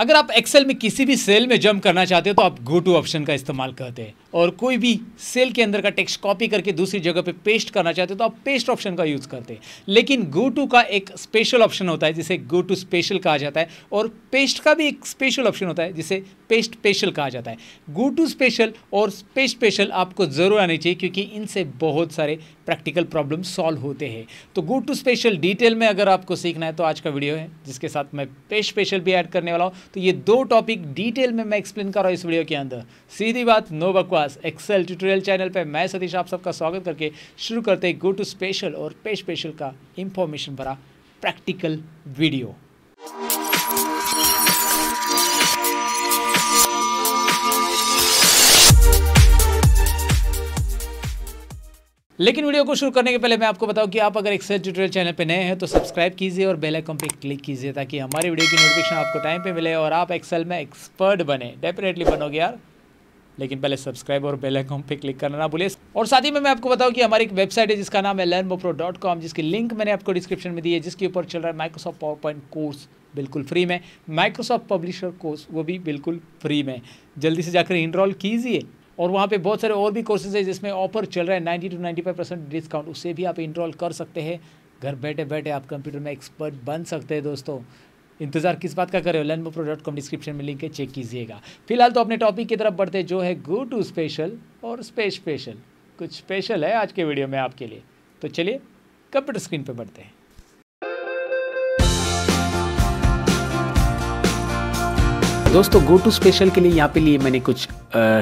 अगर आप एक्सेल में किसी भी सेल में जंप करना चाहते हो तो आप गो टू ऑप्शन का इस्तेमाल करते हैं और कोई भी सेल के अंदर का टेक्स्ट कॉपी करके दूसरी जगह पे पेस्ट करना चाहते हो तो आप पेस्ट ऑप्शन का यूज़ करते हैं लेकिन गो टू का एक स्पेशल ऑप्शन होता है जिसे गो टू स्पेशल कहा जाता है और पेस्ट का भी एक स्पेशल ऑप्शन होता है जिसे पेस्ट स्पेशल कहा जाता है गो टू स्पेशल और पेस्ट स्पेशल आपको ज़रूर आने चाहिए क्योंकि इनसे बहुत सारे प्रैक्टिकल प्रॉब्लम सॉल्व होते हैं तो गो टू स्पेशल डिटेल में अगर आपको सीखना है तो आज का वीडियो है जिसके साथ मैं पेस्ट स्पेशल भी ऐड करने वाला हूँ तो ये दो टॉपिक डिटेल में मैं एक्सप्लेन कर रहा हूँ इस वीडियो के अंदर सीधी बात नो बकवास क्लास एक्सेल ट्यूटोरियल चैनल पर मैं सतीश आप सबका स्वागत करके शुरू करते गो टू स्पेशल और पे स्पेशल का इंफॉर्मेशन भरा प्रैक्टिकल वीडियो लेकिन वीडियो को शुरू करने के पहले मैं आपको बताऊं कि आप अगर एक्सेल ट्यूटोरियल चैनल पर नए हैं तो सब्सक्राइब कीजिए और बेल आइकन पर क्लिक कीजिए ताकि हमारे वीडियो की नोटिफिकेशन आपको टाइम पे मिले और आप एक्सेल में एक्सपर्ट बने डेफिनेटली बनोगे यार लेकिन पहले सब्सक्राइब और बेल आइकॉन पे क्लिक करना ना भूलिए और साथ ही में मैं आपको बताऊं कि हमारी एक वेबसाइट है जिसका नाम है learnmopro.com जिसकी लिंक मैंने आपको डिस्क्रिप्शन में दी है जिसके ऊपर चल रहा है माइक्रोसॉफ्ट पावर पॉइंट कोर्स बिल्कुल फ्री में माइक्रोसॉफ्ट पब्लिशर कोर्स वो भी बिल्कुल फ्री में जल्दी से जाकर इनरोल कीजिए और वहाँ पे बहुत सारे और भी कोर्सेज है जिसमें ऑफर चल रहा है ninety two ninety five percent discount उससे भी आप इनरोल कर सकते हैं घर बैठे बैठे आप कंप्यूटर में एक्सपर्ट बन सकते हैं दोस्तों इंतजार किस बात का करें रहे डॉट कॉम डिस्क्रिप्शन में लिंक है चेक कीजिएगा फिलहाल तो अपने टॉपिक की तरफ बढ़ते जो है गो टू स्पेशल और स्पेस स्पेशल कुछ स्पेशल है आज के वीडियो में आपके लिए तो चलिए कंप्यूटर स्क्रीन पर बढ़ते हैं दोस्तों गो टू स्पेशल के लिए यहाँ पे लिए मैंने कुछ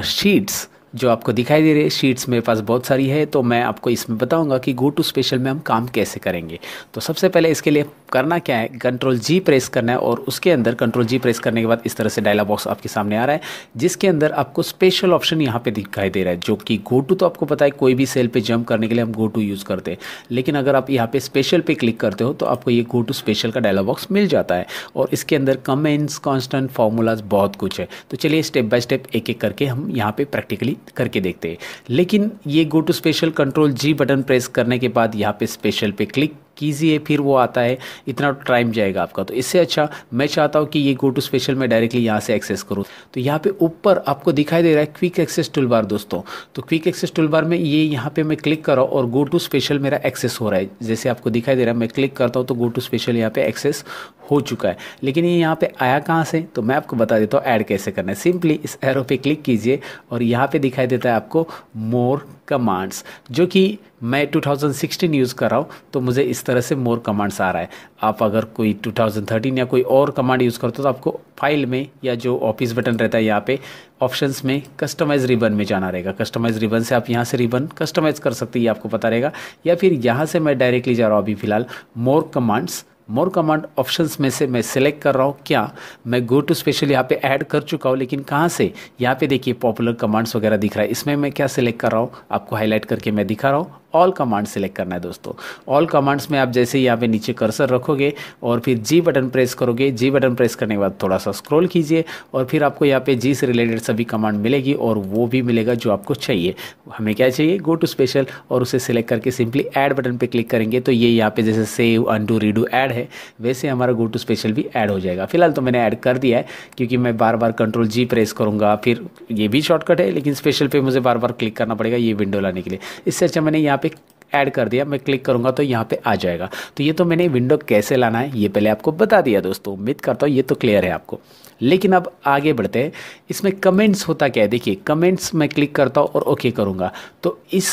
शीट्स जो आपको दिखाई दे रहे शीट्स मेरे पास बहुत सारी है तो मैं आपको इसमें बताऊंगा कि गो टू स्पेशल में हम काम कैसे करेंगे तो सबसे पहले इसके लिए करना क्या है कंट्रोल जी प्रेस करना है और उसके अंदर कंट्रोल जी प्रेस करने के बाद इस तरह से डायलॉग बॉक्स आपके सामने आ रहा है जिसके अंदर आपको स्पेशल ऑप्शन यहाँ पे दिखाई दे रहा है जो कि गो टू तो आपको पता है कोई भी सेल पर जंप करने के लिए हम गो टू यूज़ करते हैं लेकिन अगर आप यहाँ पर स्पेशल पर क्लिक करते हो तो आपको ये गो टू स्पेशल का डायलॉग बॉक्स मिल जाता है और इसके अंदर कमेंट्स कॉन्स्टेंट फार्मूलाज बहुत कुछ है तो चलिए स्टेप बाय स्टेप एक एक करके हम यहाँ पर प्रैक्टिकली करके देखते हैं लेकिन ये go to special control G button press करने के बाद यहाँ पे स्पेशल पे क्लिक कीजिए फिर वो आता है इतना टाइम जाएगा आपका तो इससे अच्छा मैं चाहता हूँ कि ये गो टू स्पेशल में डायरेक्टली यहाँ से एक्सेस करूँ तो यहाँ पे ऊपर आपको दिखाई दे रहा है क्विक एक्सेस टूल बार दोस्तों तो क्विक एक्सेस टूल बार में ये यहाँ पे मैं क्लिक कर रहा हूँ और गो टू स्पेशल मेरा एक्सेस हो रहा है जैसे आपको दिखाई दे रहा है मैं क्लिक करता हूँ तो गो टू स्पेशल यहाँ पे एक्सेस हो चुका है लेकिन ये यहाँ पे आया कहाँ से तो मैं आपको बता देता हूँ ऐड कैसे करना है सिंपली इस एरो पे क्लिक कीजिए और यहाँ पे दिखाई देता है आपको मोर कमांड्स जो कि मैं 2016 यूज़ कर रहा हूँ तो मुझे इस तरह से मोर कमांड्स आ रहा है आप अगर कोई 2013 या कोई और कमांड यूज़ करते हो तो आपको फाइल में या जो ऑफिस बटन रहता है यहाँ पे ऑप्शंस में कस्टमाइज रिबन में जाना रहेगा कस्टमाइज रिबन से आप यहाँ से रिबन कस्टमाइज़ कर सकते हैं ये आपको पता रहेगा या फिर यहाँ से मैं डायरेक्टली जा रहा हूँ अभी फ़िलहाल more commands more command options में से मैं सिलेक्ट कर रहा हूँ क्या मैं गो टू स्पेशल यहाँ पे ऐड कर चुका हूँ लेकिन कहाँ से यहाँ पे देखिए पॉपुलर कमांड्स वगैरह दिख रहा है इसमें मैं क्या सिलेक्ट कर रहा हूँ आपको हाईलाइट करके मैं दिखा रहा हूँ ऑल कमांड सेलेक्ट करना है दोस्तों ऑल कमांड्स में आप जैसे यहाँ पे नीचे कर्सर रखोगे और फिर जी बटन प्रेस करोगे जी बटन प्रेस करने के बाद थोड़ा सा स्क्रॉल कीजिए और फिर आपको यहाँ पे जी से रिलेटेड सभी कमांड मिलेगी और वो भी मिलेगा जो आपको चाहिए हमें क्या चाहिए गो टू स्पेशल और उसे सिलेक्ट करके सिंपली एड बटन पर क्लिक करेंगे तो ये यहाँ पे जैसे सेव अंडू रीडू एड है वैसे हमारा गो टू स्पेशल भी ऐड हो जाएगा फिलहाल तो मैंने ऐड कर दिया है क्योंकि मैं बार बार कंट्रोल जी प्रेस करूँगा फिर ये भी शॉर्टकट है लेकिन स्पेशल पे मुझे बार बार क्लिक करना पड़ेगा ये विंडो लाने के लिए इससे अच्छा मैंने यहाँ पे ऐड कर दिया मैं क्लिक करूंगा तो यहाँ पे आ जाएगा तो ये तो मैंने विंडो कैसे लाना है ये पहले आपको बता दिया दोस्तों उम्मीद करता हूँ ये तो क्लियर है आपको लेकिन अब आगे बढ़ते हैं इसमें कमेंट्स होता क्या है देखिए कमेंट्स मैं क्लिक करता हूँ और ओके करूँगा तो इस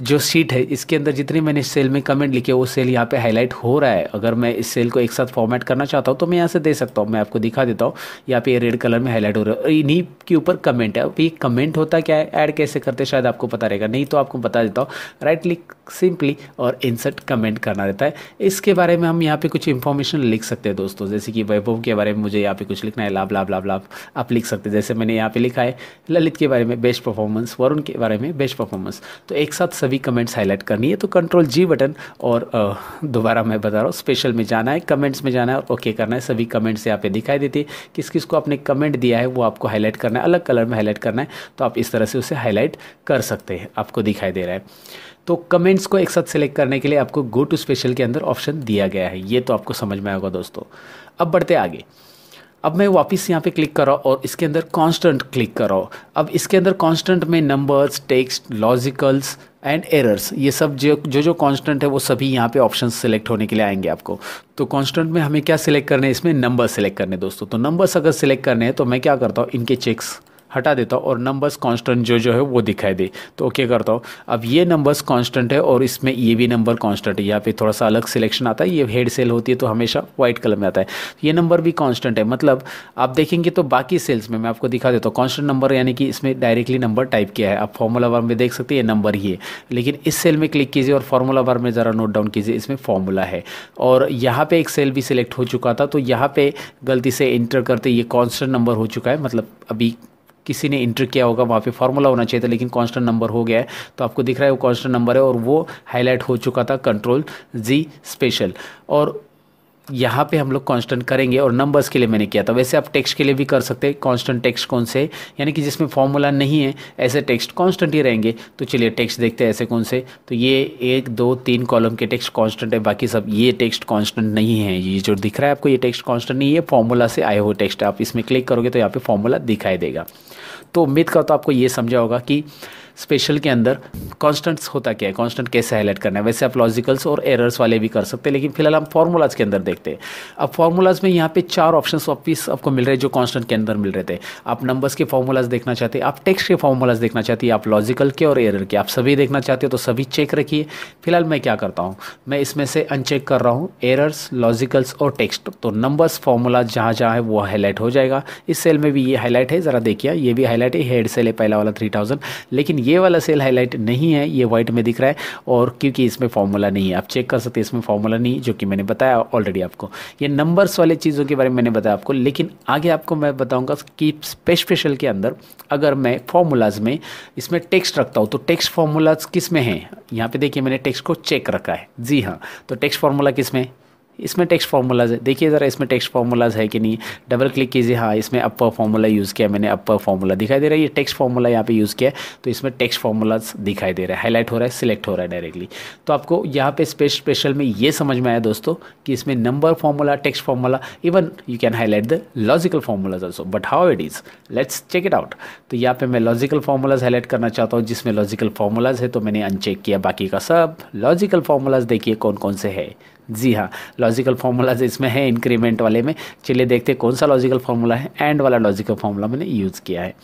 जो सीट है इसके अंदर जितनी मैंने इस सेल में कमेंट लिखे वो सेल यहाँ पे हाईलाइट हो रहा है अगर मैं इस सेल को एक साथ फॉर्मेट करना चाहता हूँ तो मैं यहाँ से दे सकता हूँ मैं आपको दिखा देता हूँ यहाँ पे रेड कलर में हाईलाइट हो रहा है और इन्हीं के ऊपर कमेंट है अब ये कमेंट होता क्या है ऐड कैसे करते शायद आपको पता रहेगा नहीं तो आपको बता देता हूँ राइट क्लिक सिंपली और इंसर्ट कमेंट करना रहता है इसके बारे में हम यहाँ पे कुछ इन्फॉर्मेशन लिख सकते हैं दोस्तों जैसे कि वैभव के बारे में मुझे यहाँ पे कुछ लिखना है लाभ लाभ लाभ लाभ आप लिख सकते हैं जैसे मैंने यहाँ पे लिखा है ललित के बारे में बेस्ट परफॉर्मेंस वरुण के बारे में बेस्ट परफॉर्मेंस तो एक साथ सभी कमेंट्स हाईलाइट करनी है तो कंट्रोल जी बटन और दोबारा मैं बता रहा हूँ स्पेशल में जाना है कमेंट्स में जाना है और ओके करना है सभी कमेंट्स यहाँ पे दिखाई देती है किस किस को आपने कमेंट दिया है वो आपको हाईलाइट करना है अलग कलर में हाईलाइट करना है तो आप इस तरह से उसे हाईलाइट कर सकते हैं आपको दिखाई दे रहा है तो कमेंट्स को एक साथ सेलेक्ट करने के लिए आपको गो टू स्पेशल के अंदर ऑप्शन दिया गया है ये तो आपको समझ में आएगा दोस्तों अब बढ़ते आगे अब मैं वापस यहाँ पे क्लिक कर रहा हूँ और इसके अंदर कांस्टेंट क्लिक कर रहा हूँ अब इसके अंदर कांस्टेंट में numbers text logicals and errors ये सब जो जो जो कांस्टेंट है वो सभी यहाँ पे ऑप्शन सेलेक्ट होने के लिए आएंगे आपको तो कांस्टेंट में हमें क्या सिलेक्ट करने हैं इसमें नंबर सेलेक्ट करने दोस्तों तो नंबर्स अगर सिलेक्ट करने हैं तो मैं क्या करता हूँ इनके चेक्स हटा देता हूँ और नंबर्स कांस्टेंट जो जो है वो दिखाई दे तो क्या करता हूँ अब ये नंबर्स कांस्टेंट है और इसमें ये भी नंबर कांस्टेंट है यहाँ पे थोड़ा सा अलग सिलेक्शन आता है ये हेड सेल होती है तो हमेशा व्हाइट कलर में आता है ये नंबर भी कांस्टेंट है मतलब आप देखेंगे तो बाकी सेल्स में मैं आपको दिखा देता हूँ कॉन्स्टेंट नंबर यानी कि इसमें डायरेक्टली नंबर टाइप किया है आप फॉर्मूला बार में देख सकते हैं ये नंबर ही है लेकिन इस सेल में क्लिक कीजिए और फॉर्मूला बार में ज़रा नोट डाउन कीजिए इसमें फॉर्मूला है और यहाँ पर एक सेल भी सिलेक्ट हो चुका था तो यहाँ पर गलती से इंटर करते ये कॉन्स्टेंट नंबर हो चुका है मतलब अभी किसी ने इंटर किया होगा वहाँ पे फार्मूला होना चाहिए था लेकिन कांस्टेंट नंबर हो गया है तो आपको दिख रहा है वो कांस्टेंट नंबर है और वो हाईलाइट हो चुका था कंट्रोल जी स्पेशल और यहाँ पे हम लोग कांस्टेंट करेंगे और नंबर्स के लिए मैंने किया था वैसे आप टेक्स्ट के लिए भी कर सकते हैं कांस्टेंट टेक्स्ट कौन से यानी कि जिसमें फॉर्मूला नहीं है ऐसे टेक्स्ट कांस्टेंट ही रहेंगे तो चलिए टेक्स्ट देखते हैं ऐसे कौन से तो ये एक दो तीन कॉलम के टेक्स्ट कॉन्स्टेंट है बाकी सब ये टेक्स्ट कॉन्स्टेंट नहीं है ये जो दिख रहा है आपको ये टेक्स्ट कॉन्स्टेंट नहीं है फॉर्मूला से आए हुए टेक्स्ट आप इसमें क्लिक करोगे तो यहाँ पर फॉर्मूला दिखाई देगा तो उम्मीद करता तो आपको ये समझा होगा कि स्पेशल के अंदर कॉन्स्टेंट्स होता क्या है कॉन्स्टेंट कैसे हाईलाइट करना है वैसे आप लॉजिकल्स और एरर्स वाले भी कर सकते हैं लेकिन फिलहाल हम फार्मूलाज के अंदर देखते हैं अब फार्मूलाज में यहाँ पे चार ऑप्शन ऑफिस आपको मिल रहे हैं जो कॉन्स्टेंट के अंदर मिल रहे थे आप नंबर्स के फार्मूलाज देखना चाहते हैं आप टेक्स्ट के फार्मूलाज देखना चाहते हैं आप लॉजिकल के और एरर के आप सभी देखना चाहते हो तो सभी चेक रखिए फिलहाल मैं क्या करता हूँ मैं इसमें से अनचेक कर रहा हूँ एरर्स लॉजिकल्स और टेक्स्ट तो नंबर्स फार्मूलाज जहाँ जहाँ है वो हाईलाइट हो जाएगा इस सेल में भी ये हाईलाइट है ज़रा देखिए ये भी हाईलाइट है हेड सेल है पहला वाला थ्री लेकिन ये वाला सेल हाईलाइट नहीं है ये व्हाइट में दिख रहा है और क्योंकि इसमें फॉर्मूला नहीं है आप चेक कर सकते इसमें फॉर्मूला नहीं जो कि मैंने बताया ऑलरेडी आपको ये नंबर्स वाले चीज़ों के बारे में मैंने बताया आपको लेकिन आगे आपको मैं बताऊँगा कि स्पेशल के अंदर अगर मैं फॉर्मूलाज में इसमें टेक्स्ट रखता हूँ तो टेक्स्ट फॉर्मूलाज किस में हैं यहाँ पे देखिए मैंने टेक्स्ट को चेक रखा है जी हाँ तो टेक्स्ट फॉर्मूला किस में इसमें टेक्स्ट फार्मूलाज है देखिए ज़रा इसमें टेक्स्ट फार्मूलाज है कि नहीं डबल क्लिक कीजिए हाँ इसमें अपर फार्मूला यूज़ किया मैंने अपर फार्मूला दिखाई दे रहा है ये टेक्स्ट फार्मूला यहाँ पे यूज़ किया है तो इसमें टेक्स्ट फार्मूलाज दिखाई दे रहा है हाईलाइट हो रहा है सिलेक्ट हो रहा है डायरेक्टली तो आपको यहाँ पे स्पेश स्पेशल में ये समझ में आया दोस्तों कि इसमें number formula text formula even you can highlight the logical formulas also but how it is let's check it out तो यहाँ पर मैं लॉजिकल फार्मूलाज हाईलाइट करना चाहता हूँ जिसमें लॉजिकल फार्मूलाज है तो मैंने अनचेक किया बाकी का सब लॉजिकल फार्मूलाज देखिए कौन कौन से है जी हाँ लॉजिकल जो इसमें है इंक्रीमेंट वाले में चलिए देखते हैं कौन सा लॉजिकल फार्मूला है एंड वाला लॉजिकल फार्मूला मैंने यूज़ किया है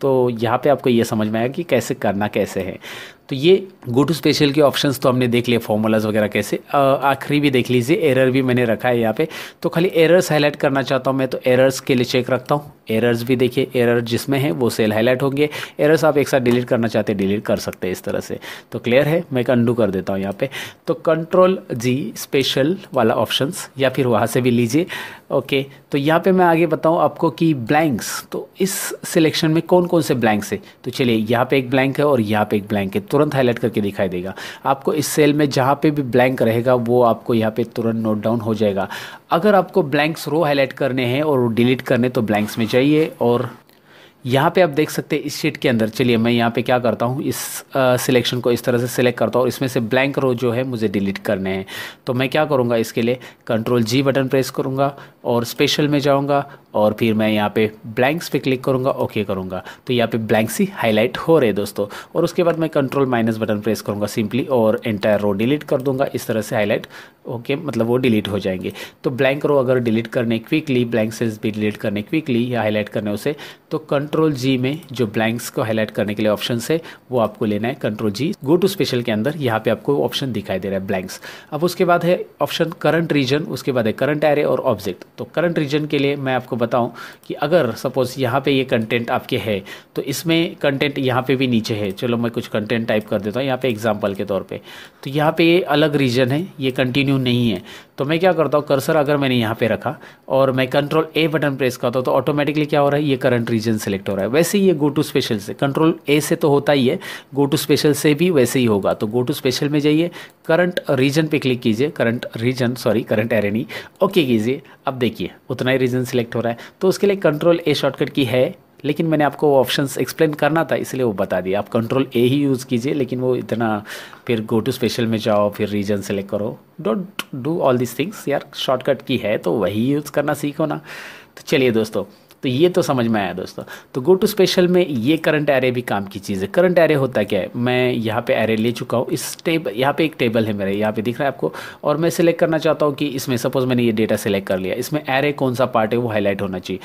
तो यहाँ पे आपको ये समझ में आया कि कैसे करना कैसे है तो ये गो टू स्पेशल के ऑप्शंस तो हमने देख लिए फॉर्मूलाज वगैरह कैसे आखिरी भी देख लीजिए एरर भी मैंने रखा है यहाँ पे तो खाली एरर्स हाईलाइट करना चाहता हूँ मैं तो एरर्स के लिए चेक रखता हूँ एरर्स भी देखिए एरर जिसमें है वो सेल हाईलाइट होंगे एरर्स आप एक साथ डिलीट करना चाहते हैं डिलीट कर सकते हैं इस तरह से तो क्लियर है मैं कंडू कर देता हूँ यहाँ पे तो कंट्रोल जी स्पेशल वाला ऑप्शंस या फिर वहाँ से भी लीजिए ओके तो यहाँ पे मैं आगे बताऊँ आपको कि ब्लैंक्स तो इस सिलेक्शन में कौन कौन से ब्लैंक्स है तो चलिए यहाँ पे एक ब्लैंक है और यहाँ पे एक ब्लैंक है तुरंत हाईलाइट करके दिखाई देगा आपको इस सेल में जहाँ पे भी ब्लैंक रहेगा वो आपको यहाँ पे तुरंत नोट डाउन हो जाएगा अगर आपको ब्लैंक्स रो हाईलाइट करने हैं और डिलीट करने तो ब्लैंक्स में चाहिए और यहाँ पे आप देख सकते हैं इस शीट के अंदर चलिए मैं यहाँ पे क्या करता हूँ इस सिलेक्शन को इस तरह से सिलेक्ट करता हूँ और इसमें से ब्लैंक रो जो है मुझे डिलीट करने हैं तो मैं क्या करूँगा इसके लिए कंट्रोल जी बटन प्रेस करूँगा और स्पेशल में जाऊँगा और फिर मैं यहाँ पे ब्लैंक्स पे क्लिक करूँगा ओके करूँगा तो यहाँ पे ब्लैंक्स ही हाईलाइट हो रहे दोस्तों और उसके बाद मैं कंट्रोल माइनस बटन प्रेस करूँगा सिंपली और एंटायर रो डिलीट कर दूँगा इस तरह से हाईलाइट ओके मतलब वो डिलीट हो जाएंगे तो ब्लैंक रो अगर डिलीट करने क्विकली ब्लैंक सेल्स भी डिलीट करने क्विकली या हाईलाइट करने उसे तो कंट्रोल कंट्रोल जी में जो ब्लैंक्स को हाईलाइट करने के लिए ऑप्शन है वो आपको लेना है control G go to special के अंदर यहाँ पे आपको ऑप्शन दिखाई दे रहा है ब्लैंक्स अब उसके बाद है ऑप्शन करंट रीजन उसके बाद है करंट एरे और ऑब्जेक्ट तो करंट रीजन के लिए मैं आपको बताऊँ कि अगर सपोज यहाँ पे ये कंटेंट आपके है तो इसमें कंटेंट यहाँ पे भी नीचे है चलो मैं कुछ कंटेंट टाइप कर देता हूँ यहाँ पे एग्जाम्पल के तौर पर तो यहाँ पे ये अलग रीजन है ये कंटिन्यू नहीं है तो मैं क्या करता हूँ कर्सर अगर मैंने यहाँ पे रखा और मैं कंट्रोल ए बटन प्रेस करता हूँ तो ऑटोमेटिकली क्या हो रहा है ये करंट रीजन सेलेक्ट हो रहा है वैसे ही ये गो टू स्पेशल से कंट्रोल ए से तो होता ही है गो टू स्पेशल से भी वैसे ही होगा तो गो टू स्पेशल में जाइए करंट रीजन पे क्लिक कीजिए करंट रीजन सॉरी करंट एरेनी ओके कीजिए अब देखिए उतना ही रीजन सेलेक्ट हो रहा है तो उसके लिए कंट्रोल ए शॉर्टकट की है लेकिन मैंने आपको वो एक्सप्लेन करना था इसलिए वो बता दिया आप कंट्रोल ए ही यूज़ कीजिए लेकिन वो इतना फिर गो टू स्पेशल में जाओ फिर रीजन सेलेक्ट करो don't do all this things यार शॉर्टकट की है तो वही यूज़ करना सीखो ना तो चलिए दोस्तों तो ये तो समझ में आया दोस्तों तो गो टू स्पेशल में ये करंट एरे भी काम की चीज़ है करंट एरे होता क्या है मैं यहाँ पे एरे ले चुका हूँ इस टेब यहाँ पे एक टेबल है मेरे यहाँ पे दिख रहा है आपको और मैं सिलेक्ट करना चाहता हूँ कि इसमें सपोज़ मैंने ये डेटा सेलेक्ट कर लिया इसमें एरे कौन सा पार्ट है वो हाईलाइट होना चाहिए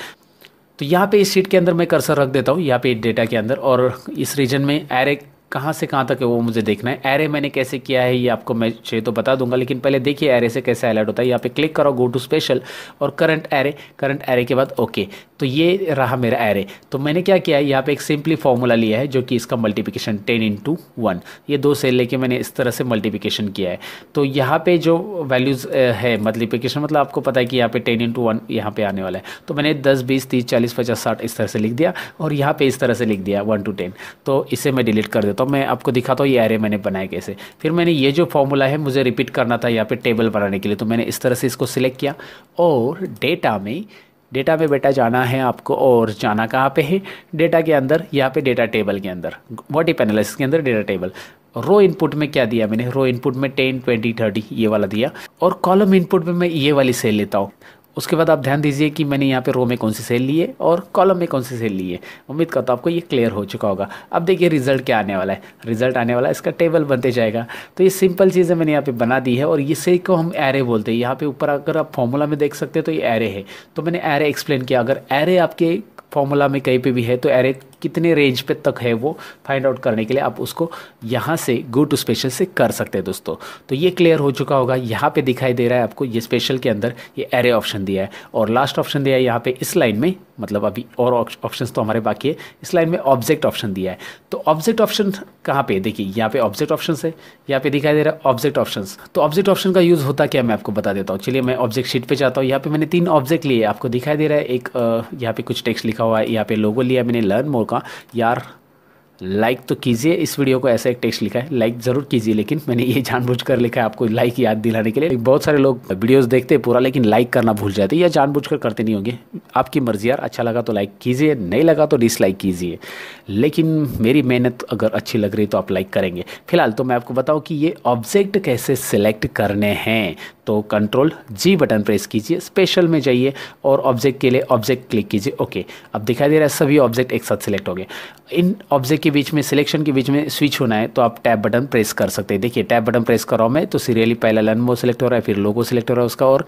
तो यहाँ पे इस शीट के अंदर मैं कर्सर रख देता हूँ यहाँ पे डेटा के अंदर और इस रीजन में एरे कहाँ से कहाँ तक है वो मुझे देखना है एरे मैंने कैसे किया है ये आपको मैं चाहिए तो बता दूंगा लेकिन पहले देखिए एरे से कैसे अलर्ट होता है यहाँ पे क्लिक करो गो टू स्पेशल और करंट एरे करंट एरे के बाद ओके तो ये रहा मेरा एरे तो मैंने क्या किया है यहाँ पे एक सिंपली फॉर्मूला लिया है जो कि इसका मल्टीप्लीकेशन टेन इंटू वन ये दो सेल लेके मैंने इस तरह से मल्टीप्लीकेशन किया है तो यहाँ पे जो वैल्यूज़ है मल्टीप्लीकेशन मतलब आपको पता है कि यहाँ पे टेन इंटू वन यहाँ पे आने वाला है तो मैंने दस बीस तीस चालीस पचास साठ इस तरह से लिख दिया और यहाँ पे इस तरह से लिख दिया वन टू टेन तो इसे मैं डिलीट कर देता करता तो हूँ मैं आपको दिखाता हूँ ये एरे मैंने बनाया कैसे फिर मैंने ये जो फॉर्मूला है मुझे रिपीट करना था यहाँ पे टेबल बनाने के लिए तो मैंने इस तरह से इसको सिलेक्ट किया और डेटा में डेटा में बेटा जाना है आपको और जाना कहाँ पे है डेटा के अंदर यहाँ पे डेटा टेबल के अंदर वॉट इप एनालिसिस के अंदर डेटा टेबल रो इनपुट में क्या दिया मैंने रो इनपुट में टेन ट्वेंटी थर्टी ये वाला दिया और कॉलम इनपुट में मैं ये वाली सेल लेता हूँ उसके बाद आप ध्यान दीजिए कि मैंने यहाँ पे रो में कौन सी सेल ली है और कॉलम में कौन सी सेल ली है उम्मीद करता हूँ आपको ये क्लियर हो चुका होगा अब देखिए रिजल्ट क्या आने वाला है रिजल्ट आने वाला है इसका टेबल बनते जाएगा तो ये सिंपल चीज़ें मैंने यहाँ पे बना दी है और इसे को हम एरे बोलते हैं यहाँ पर ऊपर अगर आप फॉर्मूला में देख सकते हैं तो ये एरे है तो मैंने एरे एक्सप्लेन किया अगर एरे आपके फॉर्मूला में कहीं पे भी है तो एरे कितने रेंज पे तक है वो फाइंड आउट करने के लिए आप उसको यहाँ से गो टू स्पेशल से कर सकते हैं दोस्तों तो ये क्लियर हो चुका होगा यहाँ पे दिखाई दे रहा है आपको ये स्पेशल के अंदर ये एरे ऑप्शन दिया है और लास्ट ऑप्शन दिया है यहाँ पे इस लाइन में मतलब अभी और ऑप्शन तो हमारे बाकी है इस लाइन में ऑब्जेक्ट ऑप्शन दिया है तो ऑब्जेक्ट ऑप्शन कहाँ पे देखिए यहाँ पे ऑब्जेक्ट ऑप्शन है यहाँ पे दिखाई दे रहा है ऑब्जेक्ट ऑप्शन तो ऑब्जेक्ट ऑप्शन का यूज़ होता क्या मैं आपको बता देता हूँ चलिए मैं ऑब्जेक्ट शीट पर जाता हूँ यहाँ पे मैंने तीन ऑब्जेक्ट लिए आपको दिखाई दे रहा है एक यहाँ पे कुछ टेक्स्ट लिखा हुआ है यहाँ पे लोगो लिया मैंने लर्न मोर का यार लाइक तो कीजिए इस वीडियो को ऐसा एक टेक्स्ट लिखा है लाइक ज़रूर कीजिए लेकिन मैंने ये जानबूझकर लिखा है आपको लाइक याद दिलाने के लिए बहुत सारे लोग वीडियोस देखते हैं पूरा लेकिन लाइक करना भूल जाते हैं या जानबूझकर करते नहीं होंगे आपकी मर्जी यार अच्छा लगा तो लाइक कीजिए नहीं लगा तो डिसलाइक कीजिए लेकिन मेरी मेहनत अगर अच्छी लग रही तो आप लाइक करेंगे फिलहाल तो मैं आपको बताऊँ कि ये ऑब्जेक्ट कैसे सिलेक्ट करने हैं तो कंट्रोल जी बटन प्रेस कीजिए स्पेशल में जाइए और ऑब्जेक्ट के लिए ऑब्जेक्ट क्लिक कीजिए ओके अब दिखाई दे रहा है सभी ऑब्जेक्ट एक साथ सिलेक्ट हो गए इन ऑब्जेक्ट के बीच में सिलेक्शन के बीच में स्विच होना है तो आप टैब बटन प्रेस कर सकते हैं देखिए टैब बटन प्रेस कर रहा हूँ मैं तो सीरियली पहला लनमो सिलेक्ट हो रहा है फिर लोगो सिलेक्ट हो रहा है उसका और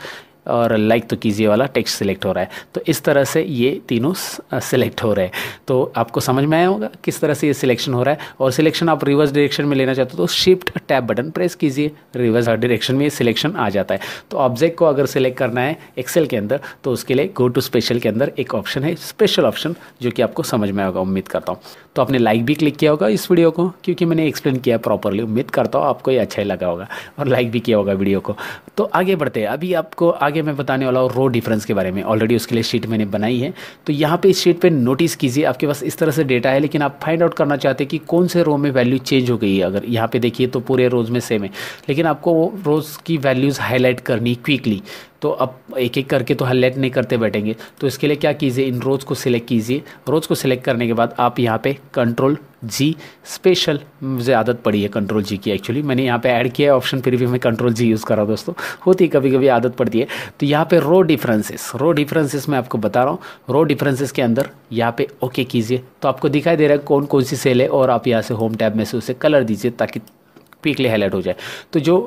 और लाइक तो कीजिए वाला टेक्स्ट सिलेक्ट हो रहा है तो इस तरह से ये तीनों सिलेक्ट uh, हो रहे हैं तो आपको समझ में आया होगा किस तरह से ये सिलेक्शन हो रहा है और सिलेक्शन आप रिवर्स डायरेक्शन में लेना चाहते हो तो शिफ्ट टैब बटन प्रेस कीजिए रिवर्स डायरेक्शन में ये सिलेक्शन आ जाता है तो ऑब्जेक्ट को अगर सिलेक्ट करना है एक्सेल के अंदर तो उसके लिए गो टू स्पेशल के अंदर एक ऑप्शन है स्पेशल ऑप्शन जो कि आपको समझ में आएगा उम्मीद करता हूँ तो आपने लाइक भी क्लिक किया होगा इस वीडियो को क्योंकि मैंने एक्सप्लेन किया प्रॉपरली उम्मीद करता हूँ आपको ये अच्छा ही लगा होगा और लाइक भी किया होगा वीडियो को तो आगे बढ़ते हैं अभी आपको आगे आगे मैं बताने वाला हूँ रो डिफरेंस के बारे में ऑलरेडी उसके लिए शीट मैंने बनाई है तो यहाँ पे इस शीट पे नोटिस कीजिए आपके पास इस तरह से डेटा है लेकिन आप फाइंड आउट करना चाहते हैं कि कौन से रो में वैल्यू चेंज हो गई है अगर यहाँ पे देखिए तो पूरे रोज़ में सेम है लेकिन आपको वो रोज़ की वैल्यूज़ हाईलाइट करनी क्विकली तो अब एक एक करके तो हलेट नहीं करते बैठेंगे तो इसके लिए क्या कीजिए इन रोज़ को सिलेक्ट कीजिए रोज़ को सिलेक्ट करने के बाद आप यहाँ पे कंट्रोल जी स्पेशल मुझे आदत पड़ी है कंट्रोल जी की एक्चुअली मैंने यहाँ पे ऐड किया है ऑप्शन फिर भी मैं कंट्रोल जी यूज़ कर रहा हूँ दोस्तों होती है कभी कभी आदत पड़ती है तो यहाँ पे रो डिफरेंसेस रो डिफरेंसेस मैं आपको बता रहा हूँ रो डिफरेंसेस के अंदर यहाँ पे ओके कीजिए तो आपको दिखाई दे रहा है कौन कौन सी सेल है और आप यहाँ से होम टैब में से उसे कलर दीजिए ताकि क्विकली हाईलाइट हो जाए तो जो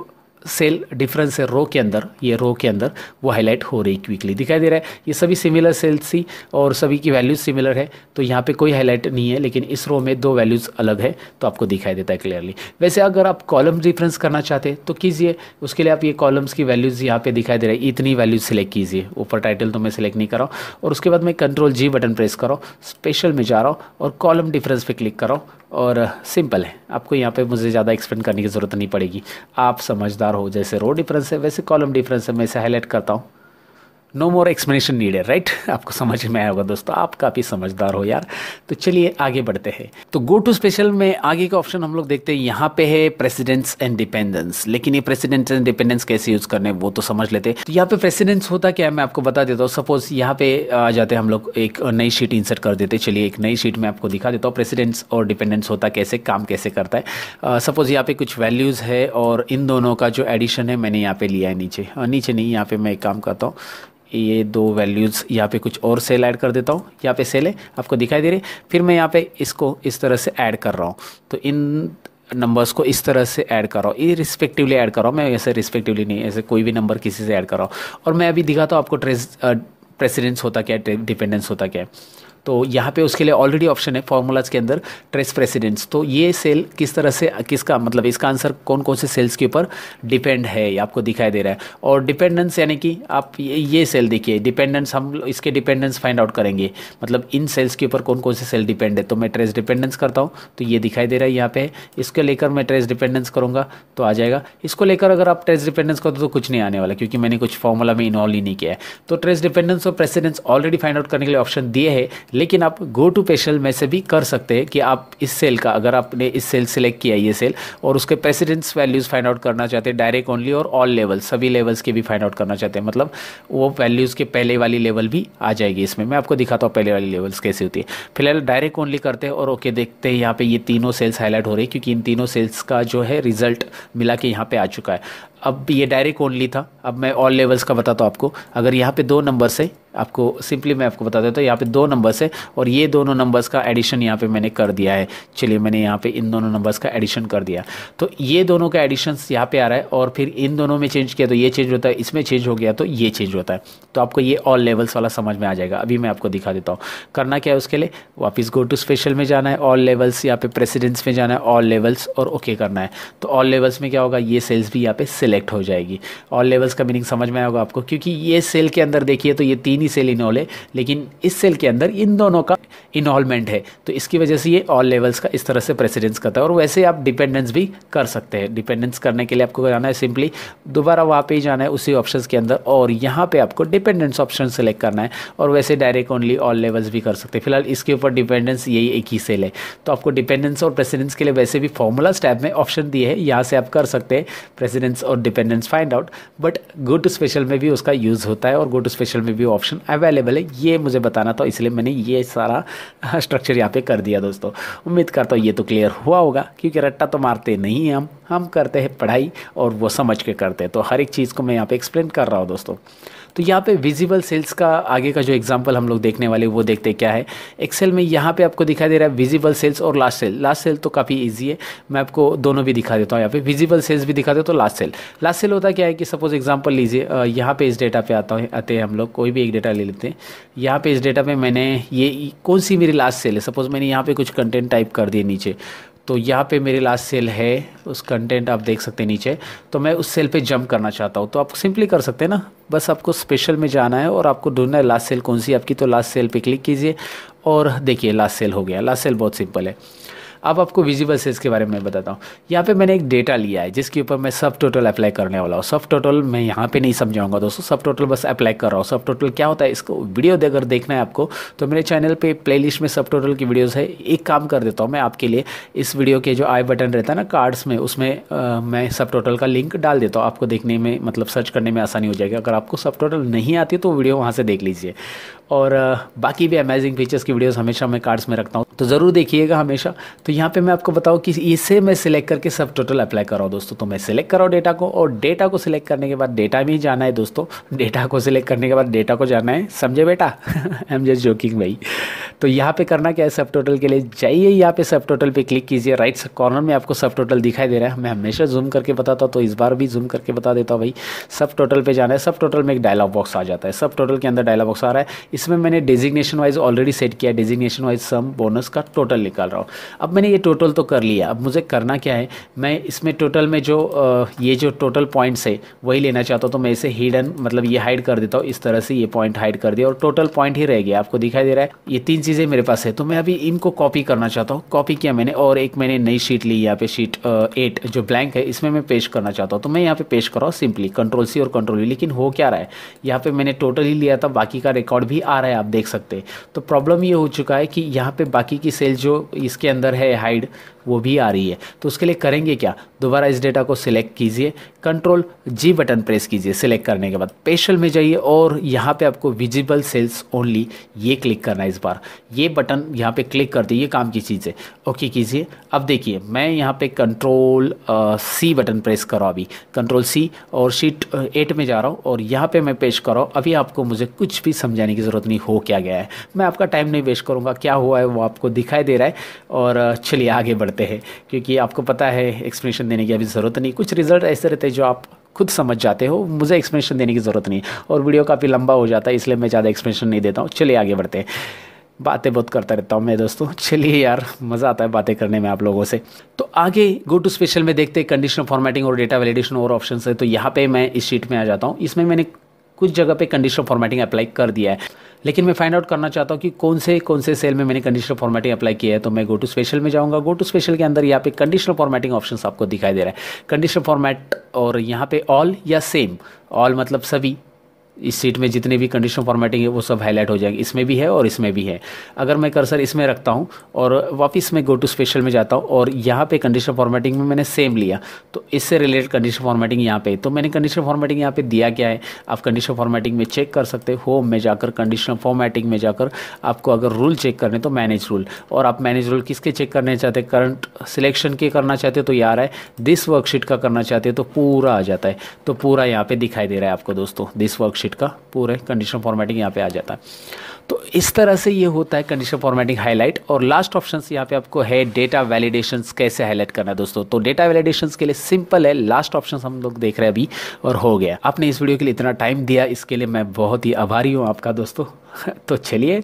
सेल डिफरेंस है रो के अंदर ये रो के अंदर वो हाईलाइट हो रही क्विकली दिखाई दे रहा है ये सभी सिमिलर सेल्स ही और सभी की वैल्यूज सिमिलर है तो यहाँ पे कोई हाईलाइट नहीं है लेकिन इस रो में दो वैल्यूज़ अलग है तो आपको दिखाई देता है क्लियरली वैसे अगर आप कॉलम डिफरेंस करना चाहते तो कीजिए उसके लिए आप ये कॉलम्स की वैल्यूज़ यहाँ पे दिखाई दे रहा है इतनी वैल्यूज सेलेक्ट कीजिए ऊपर टाइटल तो मैं सेलेक्ट नहीं कर रहा हूँ और उसके बाद मैं कंट्रोल जी बटन प्रेस करो स्पेशल में जा रहा हूँ और कॉलम डिफरेंस पर क्लिक करो और सिंपल है आपको यहाँ पे मुझे ज़्यादा एक्सप्लेन करने की ज़रूरत नहीं पड़ेगी आप समझदार हो जैसे रो डिफरेंस है वैसे कॉलम डिफरेंस है मैं इसे हाईलाइट करता हूँ नो मोर एक्सप्लेनेशन नीड है राइट आपको समझ में आया होगा दोस्तों आप काफ़ी समझदार हो यार तो चलिए आगे बढ़ते हैं तो गो टू स्पेशल में आगे का ऑप्शन हम लोग देखते हैं यहाँ पे है प्रेसिडेंट्स एंड डिपेंडेंस लेकिन ये प्रेसिडेंट्स एंड डिपेंडेंस कैसे यूज़ करने वो तो समझ लेते तो यहाँ पे प्रेसिडेंट्स होता क्या है मैं आपको बता देता हूँ सपोज यहाँ पे आ जाते हम लोग एक नई शीट इंसर्ट कर देते चलिए एक नई शीट में आपको दिखा देता हूँ प्रेसिडेंट्स और डिपेंडेंट्स होता कैसे काम कैसे करता है सपोज यहाँ पे कुछ वैल्यूज़ है और इन दोनों का जो एडिशन है मैंने यहाँ पे लिया है नीचे नीचे नहीं यहाँ पे मैं एक काम करता हूँ ये दो वैल्यूज़ यहाँ पे कुछ और सेल ऐड कर देता हूँ यहाँ पे सेल है आपको दिखाई दे रही है फिर मैं यहाँ पे इसको इस तरह से ऐड कर रहा हूँ तो इन नंबर्स को इस तरह से ऐड कर रहा हूँ ये रिस्पेक्टिवली ऐड कर रहा हूँ मैं ऐसे रिस्पेक्टिवली नहीं ऐसे कोई भी नंबर किसी से ऐड कर रहा हूँ और मैं अभी दिखाता हूँ आपको ट्रेस प्रेसिडेंस होता क्या है डिपेंडेंस होता क्या है तो यहाँ पे उसके लिए ऑलरेडी ऑप्शन है फॉर्मूलाज के अंदर ट्रेस प्रेसिडेंट्स तो ये सेल किस तरह से किसका मतलब इसका आंसर कौन कौन से सेल्स के ऊपर डिपेंड है ये आपको दिखाई दे रहा है और डिपेंडेंस यानी कि आप ये, ये सेल देखिए डिपेंडेंस हम इसके डिपेंडेंस फाइंड आउट करेंगे मतलब इन सेल्स के ऊपर कौन कौन से सेल डिपेंड है तो मैं ट्रेस डिपेंडेंस करता हूँ तो ये दिखाई दे रहा है यहाँ पे इसको लेकर मैं ट्रेस डिपेंडेंस करूँगा तो आ जाएगा इसको लेकर अगर आप ट्रेस डिपेंडेंस करते तो कुछ नहीं आने वाला क्योंकि मैंने कुछ फॉर्मूला में इन्वॉल्व ही नहीं किया है तो ट्रेस डिपेंडेंस और प्रेसिडेंस ऑलरेडी फाइंड आउट करने के लिए ऑप्शन दिए है लेकिन आप गो टू पेशल में से भी कर सकते हैं कि आप इस सेल का अगर आपने इस सेल सेलेक्ट किया ये सेल और उसके प्रेसिडेंस वैल्यूज़ फाइंड आउट करना चाहते हैं डायरेक्ट ओनली और ऑल लेवल सभी लेवल्स के भी फाइंड आउट करना चाहते हैं मतलब वो वैल्यूज़ के पहले वाली लेवल भी आ जाएगी इसमें मैं आपको दिखाता हूँ पहले वाली लेवल्स कैसी होती है फिलहाल डायरेक्ट ओनली करते हैं और ओके देखते हैं यहाँ पर ये तीनों सेल्स हाईलाइट हो रही है क्योंकि इन तीनों सेल्स का जो है रिजल्ट मिला के यहाँ पर आ चुका है अब ये डायरेक्ट ओनली था अब मैं ऑल लेवल्स का बताता हूँ आपको अगर यहाँ पे दो नंबर से आपको सिंपली मैं आपको बता देता हूँ यहाँ पे दो नंबर्स है और ये दोनों नंबर्स का एडिशन यहाँ पे मैंने कर दिया है चलिए मैंने यहाँ पे इन दोनों नंबर्स का एडिशन कर दिया तो ये दोनों का एडिशन यहाँ पे आ रहा है और फिर इन दोनों में चेंज किया तो ये चेंज होता है इसमें चेंज हो गया तो ये चेंज होता है तो आपको ये ऑल लेवल्स वाला समझ में आ जाएगा अभी मैं आपको दिखा देता हूँ करना क्या है उसके लिए वापस गो टू स्पेशल में जाना है ऑल लेवल्स यहाँ पे प्रेसिडेंस में जाना है ऑल लेवल्स और ओके करना है तो ऑल लेवल्स में क्या होगा ये सेल्स भी यहाँ पे सेलेक्ट हो जाएगी ऑल लेवल्स का मीनिंग समझ में आएगा आपको क्योंकि ये सेल के अंदर देखिए तो ये तीन ही सेल इनऑल है लेकिन इस सेल के अंदर इन दोनों का इनॉलमेंट है तो इसकी वजह से ये ऑल लेवल्स का इस तरह से प्रेसिडेंस करता है और वैसे आप डिपेंडेंस भी कर सकते हैं डिपेंडेंस करने के लिए आपको जाना है सिंपली दोबारा वहाँ पर ही जाना है उसी ऑप्शन के अंदर और यहाँ पर आपको डिपेंडेंस ऑप्शन सेलेक्ट करना है और वैसे डायरेक्ट ओनली ऑल लेवल्स भी कर सकते हैं फिलहाल इसके ऊपर डिपेंडेंस यही एक ही सेल है तो आपको डिपेंडेंस और प्रेसिडेंस के लिए वैसे भी फॉर्मूला टैब में ऑप्शन दिए है यहाँ से आप कर सकते हैं प्रेसिडेंस और और dependents find out but go to special में भी उसका यूज़ होता है और गो टू स्पेशल में भी ऑप्शन अवेलेबल है ये मुझे बताना था इसलिए मैंने ये सारा स्ट्रक्चर यहाँ पे कर दिया दोस्तों उम्मीद करता हूँ ये तो क्लियर हुआ होगा क्योंकि रट्टा तो मारते नहीं हम हम करते हैं पढ़ाई और वो समझ के करते हैं तो हर एक चीज़ को मैं यहाँ पर एक्सप्लेन कर रहा हूँ दोस्तों तो यहाँ पे विजिबल सेल्स का आगे का जो एग्जाम्पल हम लोग देखने वाले वो देखते क्या है एक्सेल में यहाँ पे आपको दिखाई दे रहा है विजिबल सेल्स और लास्ट सेल लास्ट सेल तो काफ़ी ईजी है मैं आपको दोनों भी दिखा देता हूँ यहाँ पे विजिबल सेल्स भी दिखा देता हूँ लास्ट सेल लास्ट सेल होता क्या है कि सपोज एग्जाम्पल लीजिए यहाँ पे इस डेटा पे आता है आते हैं हम लोग कोई भी एक डेटा ले लेते हैं यहाँ पे इस डेटा पे मैंने ये कौन सी मेरी लास्ट सेल है सपोज मैंने यहाँ पे कुछ कंटेंट टाइप कर दिए नीचे तो यहाँ पे मेरे लास्ट सेल है उस कंटेंट आप देख सकते हैं नीचे तो मैं उस सेल पे जंप करना चाहता हूँ तो आप सिंपली कर सकते हैं ना बस आपको स्पेशल में जाना है और आपको ढूंढना है लास्ट सेल कौन सी आपकी तो लास्ट सेल पे क्लिक कीजिए और देखिए लास्ट सेल हो गया लास्ट सेल बहुत सिंपल है अब आपको विजिबल सेल्स के बारे में बताता हूँ यहाँ पे मैंने एक डेटा लिया है जिसके ऊपर मैं सब टोटल अप्लाई करने वाला हूँ सब टोटल मैं यहाँ पे नहीं समझाऊंगा दोस्तों सब टोटल बस अप्लाई कर रहा हूँ सब टोटल क्या होता है इसको वीडियो दे अगर देखना है आपको तो मेरे चैनल पर प्ले में सब टोटल की वीडियोज़ है एक काम कर देता हूँ मैं आपके लिए इस वीडियो के जो आई बटन रहता है ना कार्ड्स में उसमें मैं सब टोटल का लिंक डाल देता हूँ आपको देखने में मतलब सर्च करने में आसानी हो जाएगी अगर आपको सब टोटल नहीं आती तो वीडियो वहाँ से देख लीजिए और बाकी भी अमेजिंग फीचर्स की वीडियोस हमेशा मैं कार्ड्स में रखता हूँ तो ज़रूर देखिएगा हमेशा तो यहाँ पे मैं आपको बताऊँ कि इसे मैं सिलेक्ट करके सब टोटल अप्लाई कर रहा हूँ दोस्तों तो मैं सिलेक्ट कराऊँ डेटा को और डेटा को सिलेक्ट करने के बाद डेटा में ही जाना है दोस्तों डेटा को सिलेक्ट करने के बाद डेटा को जाना है समझे बेटा आई एम जस्ट जोकिंग भाई तो यहाँ पे करना क्या है सब टोटल के लिए जाइए यहाँ पे सब टोटल पे क्लिक कीजिए राइट कॉर्नर में आपको सब टोटल दिखाई दे रहा है मैं हमेशा जूम करके बताता हूँ तो इस बार भी जूम करके बता देता हूँ भाई सब टोटल पे जाना है सब टोटल में एक डायलॉग बॉक्स आ जाता है सब टोटल के अंदर डायलॉग बॉक्स आ रहा है इसमें मैंने डेजिग्नेशन वाइज ऑलरेडी सेट किया डेजिग्नेशन वाइज सम बोनस का टोटल निकाल रहा हूँ अब मैंने ये टोटल तो कर लिया अब मुझे करना क्या है मैं इसमें टोटल में जो ये जो टोटल पॉइंट्स है वही लेना चाहता हूँ तो मैं इसे हिडन मतलब ये हाइड कर देता हूँ इस तरह से ये पॉइंट हाइड कर दिया और टोटल पॉइंट ही रह गया आपको दिखाई दे रहा है ये तीन चीज़ें मेरे पास है तो मैं अभी इनको कॉपी करना चाहता हूँ कॉपी किया मैंने और एक मैंने नई शीट ली यहाँ पे शीट एट जो ब्लैंक है इसमें मैं पेश करना चाहता हूँ तो मैं यहाँ पे पेश कर रहा हूँ सिंपली कंट्रोल सी और कंट्रोल लेकिन हो क्या रहा है यहाँ पे मैंने टोटल ही लिया था बाकी का रिकॉर्ड भी आ रहा है आप देख सकते हैं तो प्रॉब्लम ये हो चुका है कि यहाँ पे बाकी की सेल जो इसके अंदर है हाइड वो भी आ रही है तो उसके लिए करेंगे क्या दोबारा इस डेटा को सिलेक्ट कीजिए कंट्रोल जी बटन प्रेस कीजिए सिलेक्ट करने के बाद पेशल में जाइए और यहाँ पे आपको विजिबल सेल्स ओनली ये क्लिक करना है इस बार ये बटन यहाँ पे क्लिक कर दीजिए काम की चीज़ है ओके कीजिए अब देखिए मैं यहाँ पे कंट्रोल सी बटन प्रेस कर रहा हूँ अभी कंट्रोल सी और शीट एट में जा रहा हूँ और यहाँ पे मैं पेश कर रहा हूँ अभी आपको मुझे कुछ भी समझाने की ज़रूरत नहीं हो क्या गया है मैं आपका टाइम नहीं वेस्ट करूँगा क्या हुआ है वो आपको दिखाई दे रहा है और चलिए आगे बढ़ते करते हैं क्योंकि आपको पता है एक्सप्लेनेशन देने की अभी ज़रूरत नहीं कुछ रिज़ल्ट ऐसे रहते हैं जो आप खुद समझ जाते हो मुझे एक्सप्लेनेशन देने की ज़रूरत नहीं और वीडियो काफ़ी लंबा हो जाता है इसलिए मैं ज़्यादा एक्सप्लेनेशन नहीं देता हूँ चलिए आगे बढ़ते हैं बातें बहुत करता रहता हूँ मैं दोस्तों चलिए यार मज़ा आता है बातें करने में आप लोगों से तो आगे गो टू स्पेशल में देखते हैं कंडीशनल फॉर्मेटिंग और डेटा वैलिडेशन और ऑप्शन है तो यहाँ पे मैं इस शीट में आ जाता हूँ इसमें मैंने कुछ जगह पे कंडीशनल फॉर्मेटिंग अप्लाई कर दिया है लेकिन मैं फाइंड आउट करना चाहता हूँ कि कौन से कौन से सेल में मैंने कंडीशनल फॉर्मेटिंग अप्लाई किया है तो मैं गो टू स्पेशल में जाऊँगा गो टू स्पेशल के अंदर यहाँ पे कंडीशनल फॉर्मेटिंग ऑप्शन आपको दिखाई दे रहा है कंडीशनल फॉर्मेट और यहाँ पे ऑल या सेम ऑल मतलब सभी इस सीट में जितने भी कंडीशन फॉर्मेटिंग है वो सब हाईलाइट हो जाएगी इसमें भी है और इसमें भी है अगर मैं कर्सर इसमें रखता हूँ और वापस मैं गो टू स्पेशल में जाता हूँ और यहाँ पे कंडीशन फॉर्मेटिंग में मैंने सेम लिया तो इससे रिलेटेड कंडीशन फॉर्मेटिंग यहाँ पे तो मैंने कंडीशन फॉर्मेटिंग यहाँ पर दिया क्या है आप कंडीशन फॉर्मेटिंग में चेक कर सकते हो में जाकर कंडीशन फॉर्मेटिंग में जाकर आपको अगर रूल चेक करने तो मैनेज रूल और आप मैनेज रूल किसके चेक करने चाहते हैं करंट सिलेक्शन के करना चाहते हो तो यार है दिस वर्कशीट का करना चाहते हो तो पूरा आ जाता है तो पूरा यहाँ पर दिखाई दे रहा है आपको दोस्तों दिस वर्कशीट मार्कशीट का पूरे कंडीशन फॉर्मेटिंग यहाँ पे आ जाता है तो इस तरह से ये होता है कंडीशन फॉर्मेटिंग हाईलाइट और लास्ट ऑप्शन यहाँ पे आपको है डेटा वैलिडेशन कैसे हाईलाइट करना है दोस्तों तो डेटा वैलिडेशन के लिए सिंपल है लास्ट ऑप्शन हम लोग देख रहे हैं अभी और हो गया आपने इस वीडियो के लिए इतना टाइम दिया इसके लिए मैं बहुत ही आभारी हूँ आपका दोस्तों तो चलिए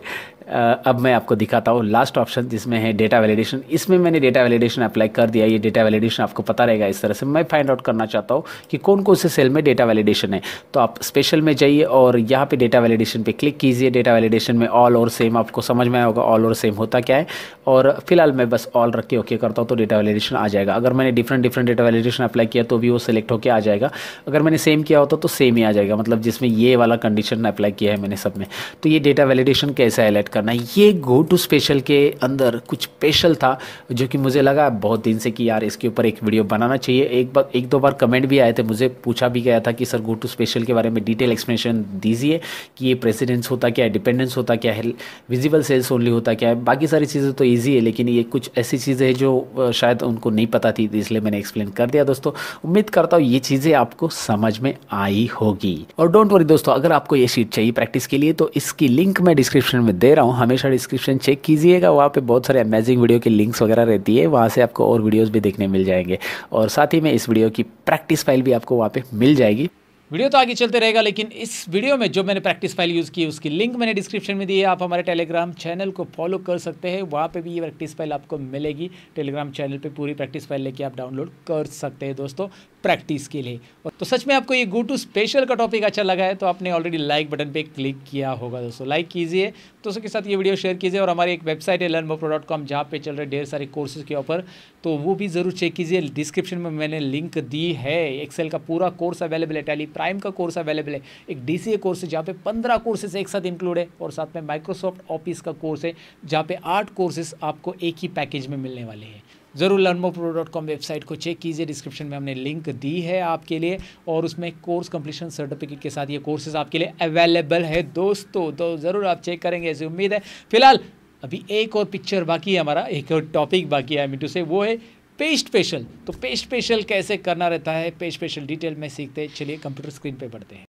अब मैं आपको दिखाता हूँ लास्ट ऑप्शन जिसमें है डेटा वैलिडेशन इसमें मैंने डेटा वैलिडेशन अप्लाई कर दिया ये डेटा वैलिडेशन आपको पता रहेगा इस तरह से मैं फाइंड आउट करना चाहता हूँ कि कौन कौन से सेल में डेटा वैलिडेशन है तो आप स्पेशल में जाइए और यहाँ पे डेटा वैलिडेशन पे क्लिक कीजिए डेटा वैलिडेशन में ऑल और सेम आपको समझ में आया होगा ऑल और सेम होता क्या है और फिलहाल मैं बस ऑल रख के ओके करता हूँ तो डेटा वैलिडेशन आ जाएगा अगर मैंने different different data validation apply किया तो भी वो सिलेक्ट होकर आ जाएगा अगर मैंने सेम किया होता तो सेम ही आ जाएगा मतलब जिसमें ये वाला कंडीशन अप्लाई किया है मैंने सब में तो ये डेटा वैलिडेशन कैसे हाईलाइट कर करना ये गो टू स्पेशल के अंदर कुछ स्पेशल था जो कि मुझे लगा बहुत दिन से कि यार इसके ऊपर एक वीडियो बनाना चाहिए एक बार एक दो बार कमेंट भी आए थे मुझे पूछा भी गया था कि सर गो टू स्पेशल के बारे में डिटेल एक्सप्लेनेशन दीजिए कि ये प्रेसिडेंस होता क्या है डिपेंडेंस होता क्या है विजिबल सेल्स ओनली होता क्या है बाकी सारी चीज़ें तो ईजी है लेकिन ये कुछ ऐसी चीज़ें हैं जो शायद उनको नहीं पता थी इसलिए मैंने एक्सप्लेन कर दिया दोस्तों उम्मीद करता हूँ ये चीज़ें आपको समझ में आई होगी और डोंट वरी दोस्तों अगर आपको ये शीट चाहिए प्रैक्टिस के लिए तो इसकी लिंक मैं डिस्क्रिप्शन में दे रहा हूँ हूँ हमेशा डिस्क्रिप्शन चेक कीजिएगा वहाँ पे बहुत सारे अमेजिंग वीडियो के लिंक्स वगैरह रहती है वहाँ से आपको और वीडियोस भी देखने मिल जाएंगे और साथ ही में इस वीडियो की प्रैक्टिस फाइल भी आपको वहाँ पे मिल जाएगी वीडियो तो आगे चलते रहेगा लेकिन इस वीडियो में जो मैंने प्रैक्टिस फाइल यूज़ की उसकी लिंक मैंने डिस्क्रिप्शन में दी है आप हमारे टेलीग्राम चैनल को फॉलो कर सकते हैं वहाँ पे भी ये प्रैक्टिस फाइल आपको मिलेगी टेलीग्राम चैनल पे पूरी प्रैक्टिस फाइल लेके आप डाउनलोड कर सकते हैं दोस्तों प्रैक्टिस के लिए तो सच में आपको ये गो टू स्पेशल का टॉपिक अच्छा लगा है तो आपने ऑलरेडी लाइक बटन पे क्लिक किया होगा दोस्तों लाइक कीजिए दोस्तों के साथ ये वीडियो शेयर कीजिए और हमारी एक वेबसाइट है लर्न मोप्रो डॉट कॉम जहाँ पर चल रहे ढेर सारे कोर्सेज के ऑफर तो वो भी ज़रूर चेक कीजिए डिस्क्रिप्शन में मैंने लिंक दी है एक्सेल का पूरा कोर्स अवेलेबल है टैली प्राइम का कोर्स अवेलेबल है एक डी कोर्स है जहाँ पे पंद्रह कोर्सेज एक साथ इंक्लूड है और साथ में माइक्रोसॉफ्ट ऑफिस का कोर्स है जहाँ पे आठ कोर्सेज आपको एक ही पैकेज में मिलने वाले हैं ज़रूर learn pro dot com website को चेक कीजिए डिस्क्रिप्शन में हमने लिंक दी है आपके लिए और उसमें कोर्स कंप्लीशन सर्टिफिकेट के साथ ये कोर्सेज आपके लिए अवेलेबल है दोस्तों तो ज़रूर आप चेक करेंगे ऐसी उम्मीद है फिलहाल अभी एक और पिक्चर बाकी है हमारा एक और टॉपिक बाकी है आई से वो है पेस्ट स्पेशल तो पेस्ट स्पेशल कैसे करना रहता है पेस्ट स्पेशल डिटेल में सीखते चलिए कंप्यूटर स्क्रीन पर पढ़ते हैं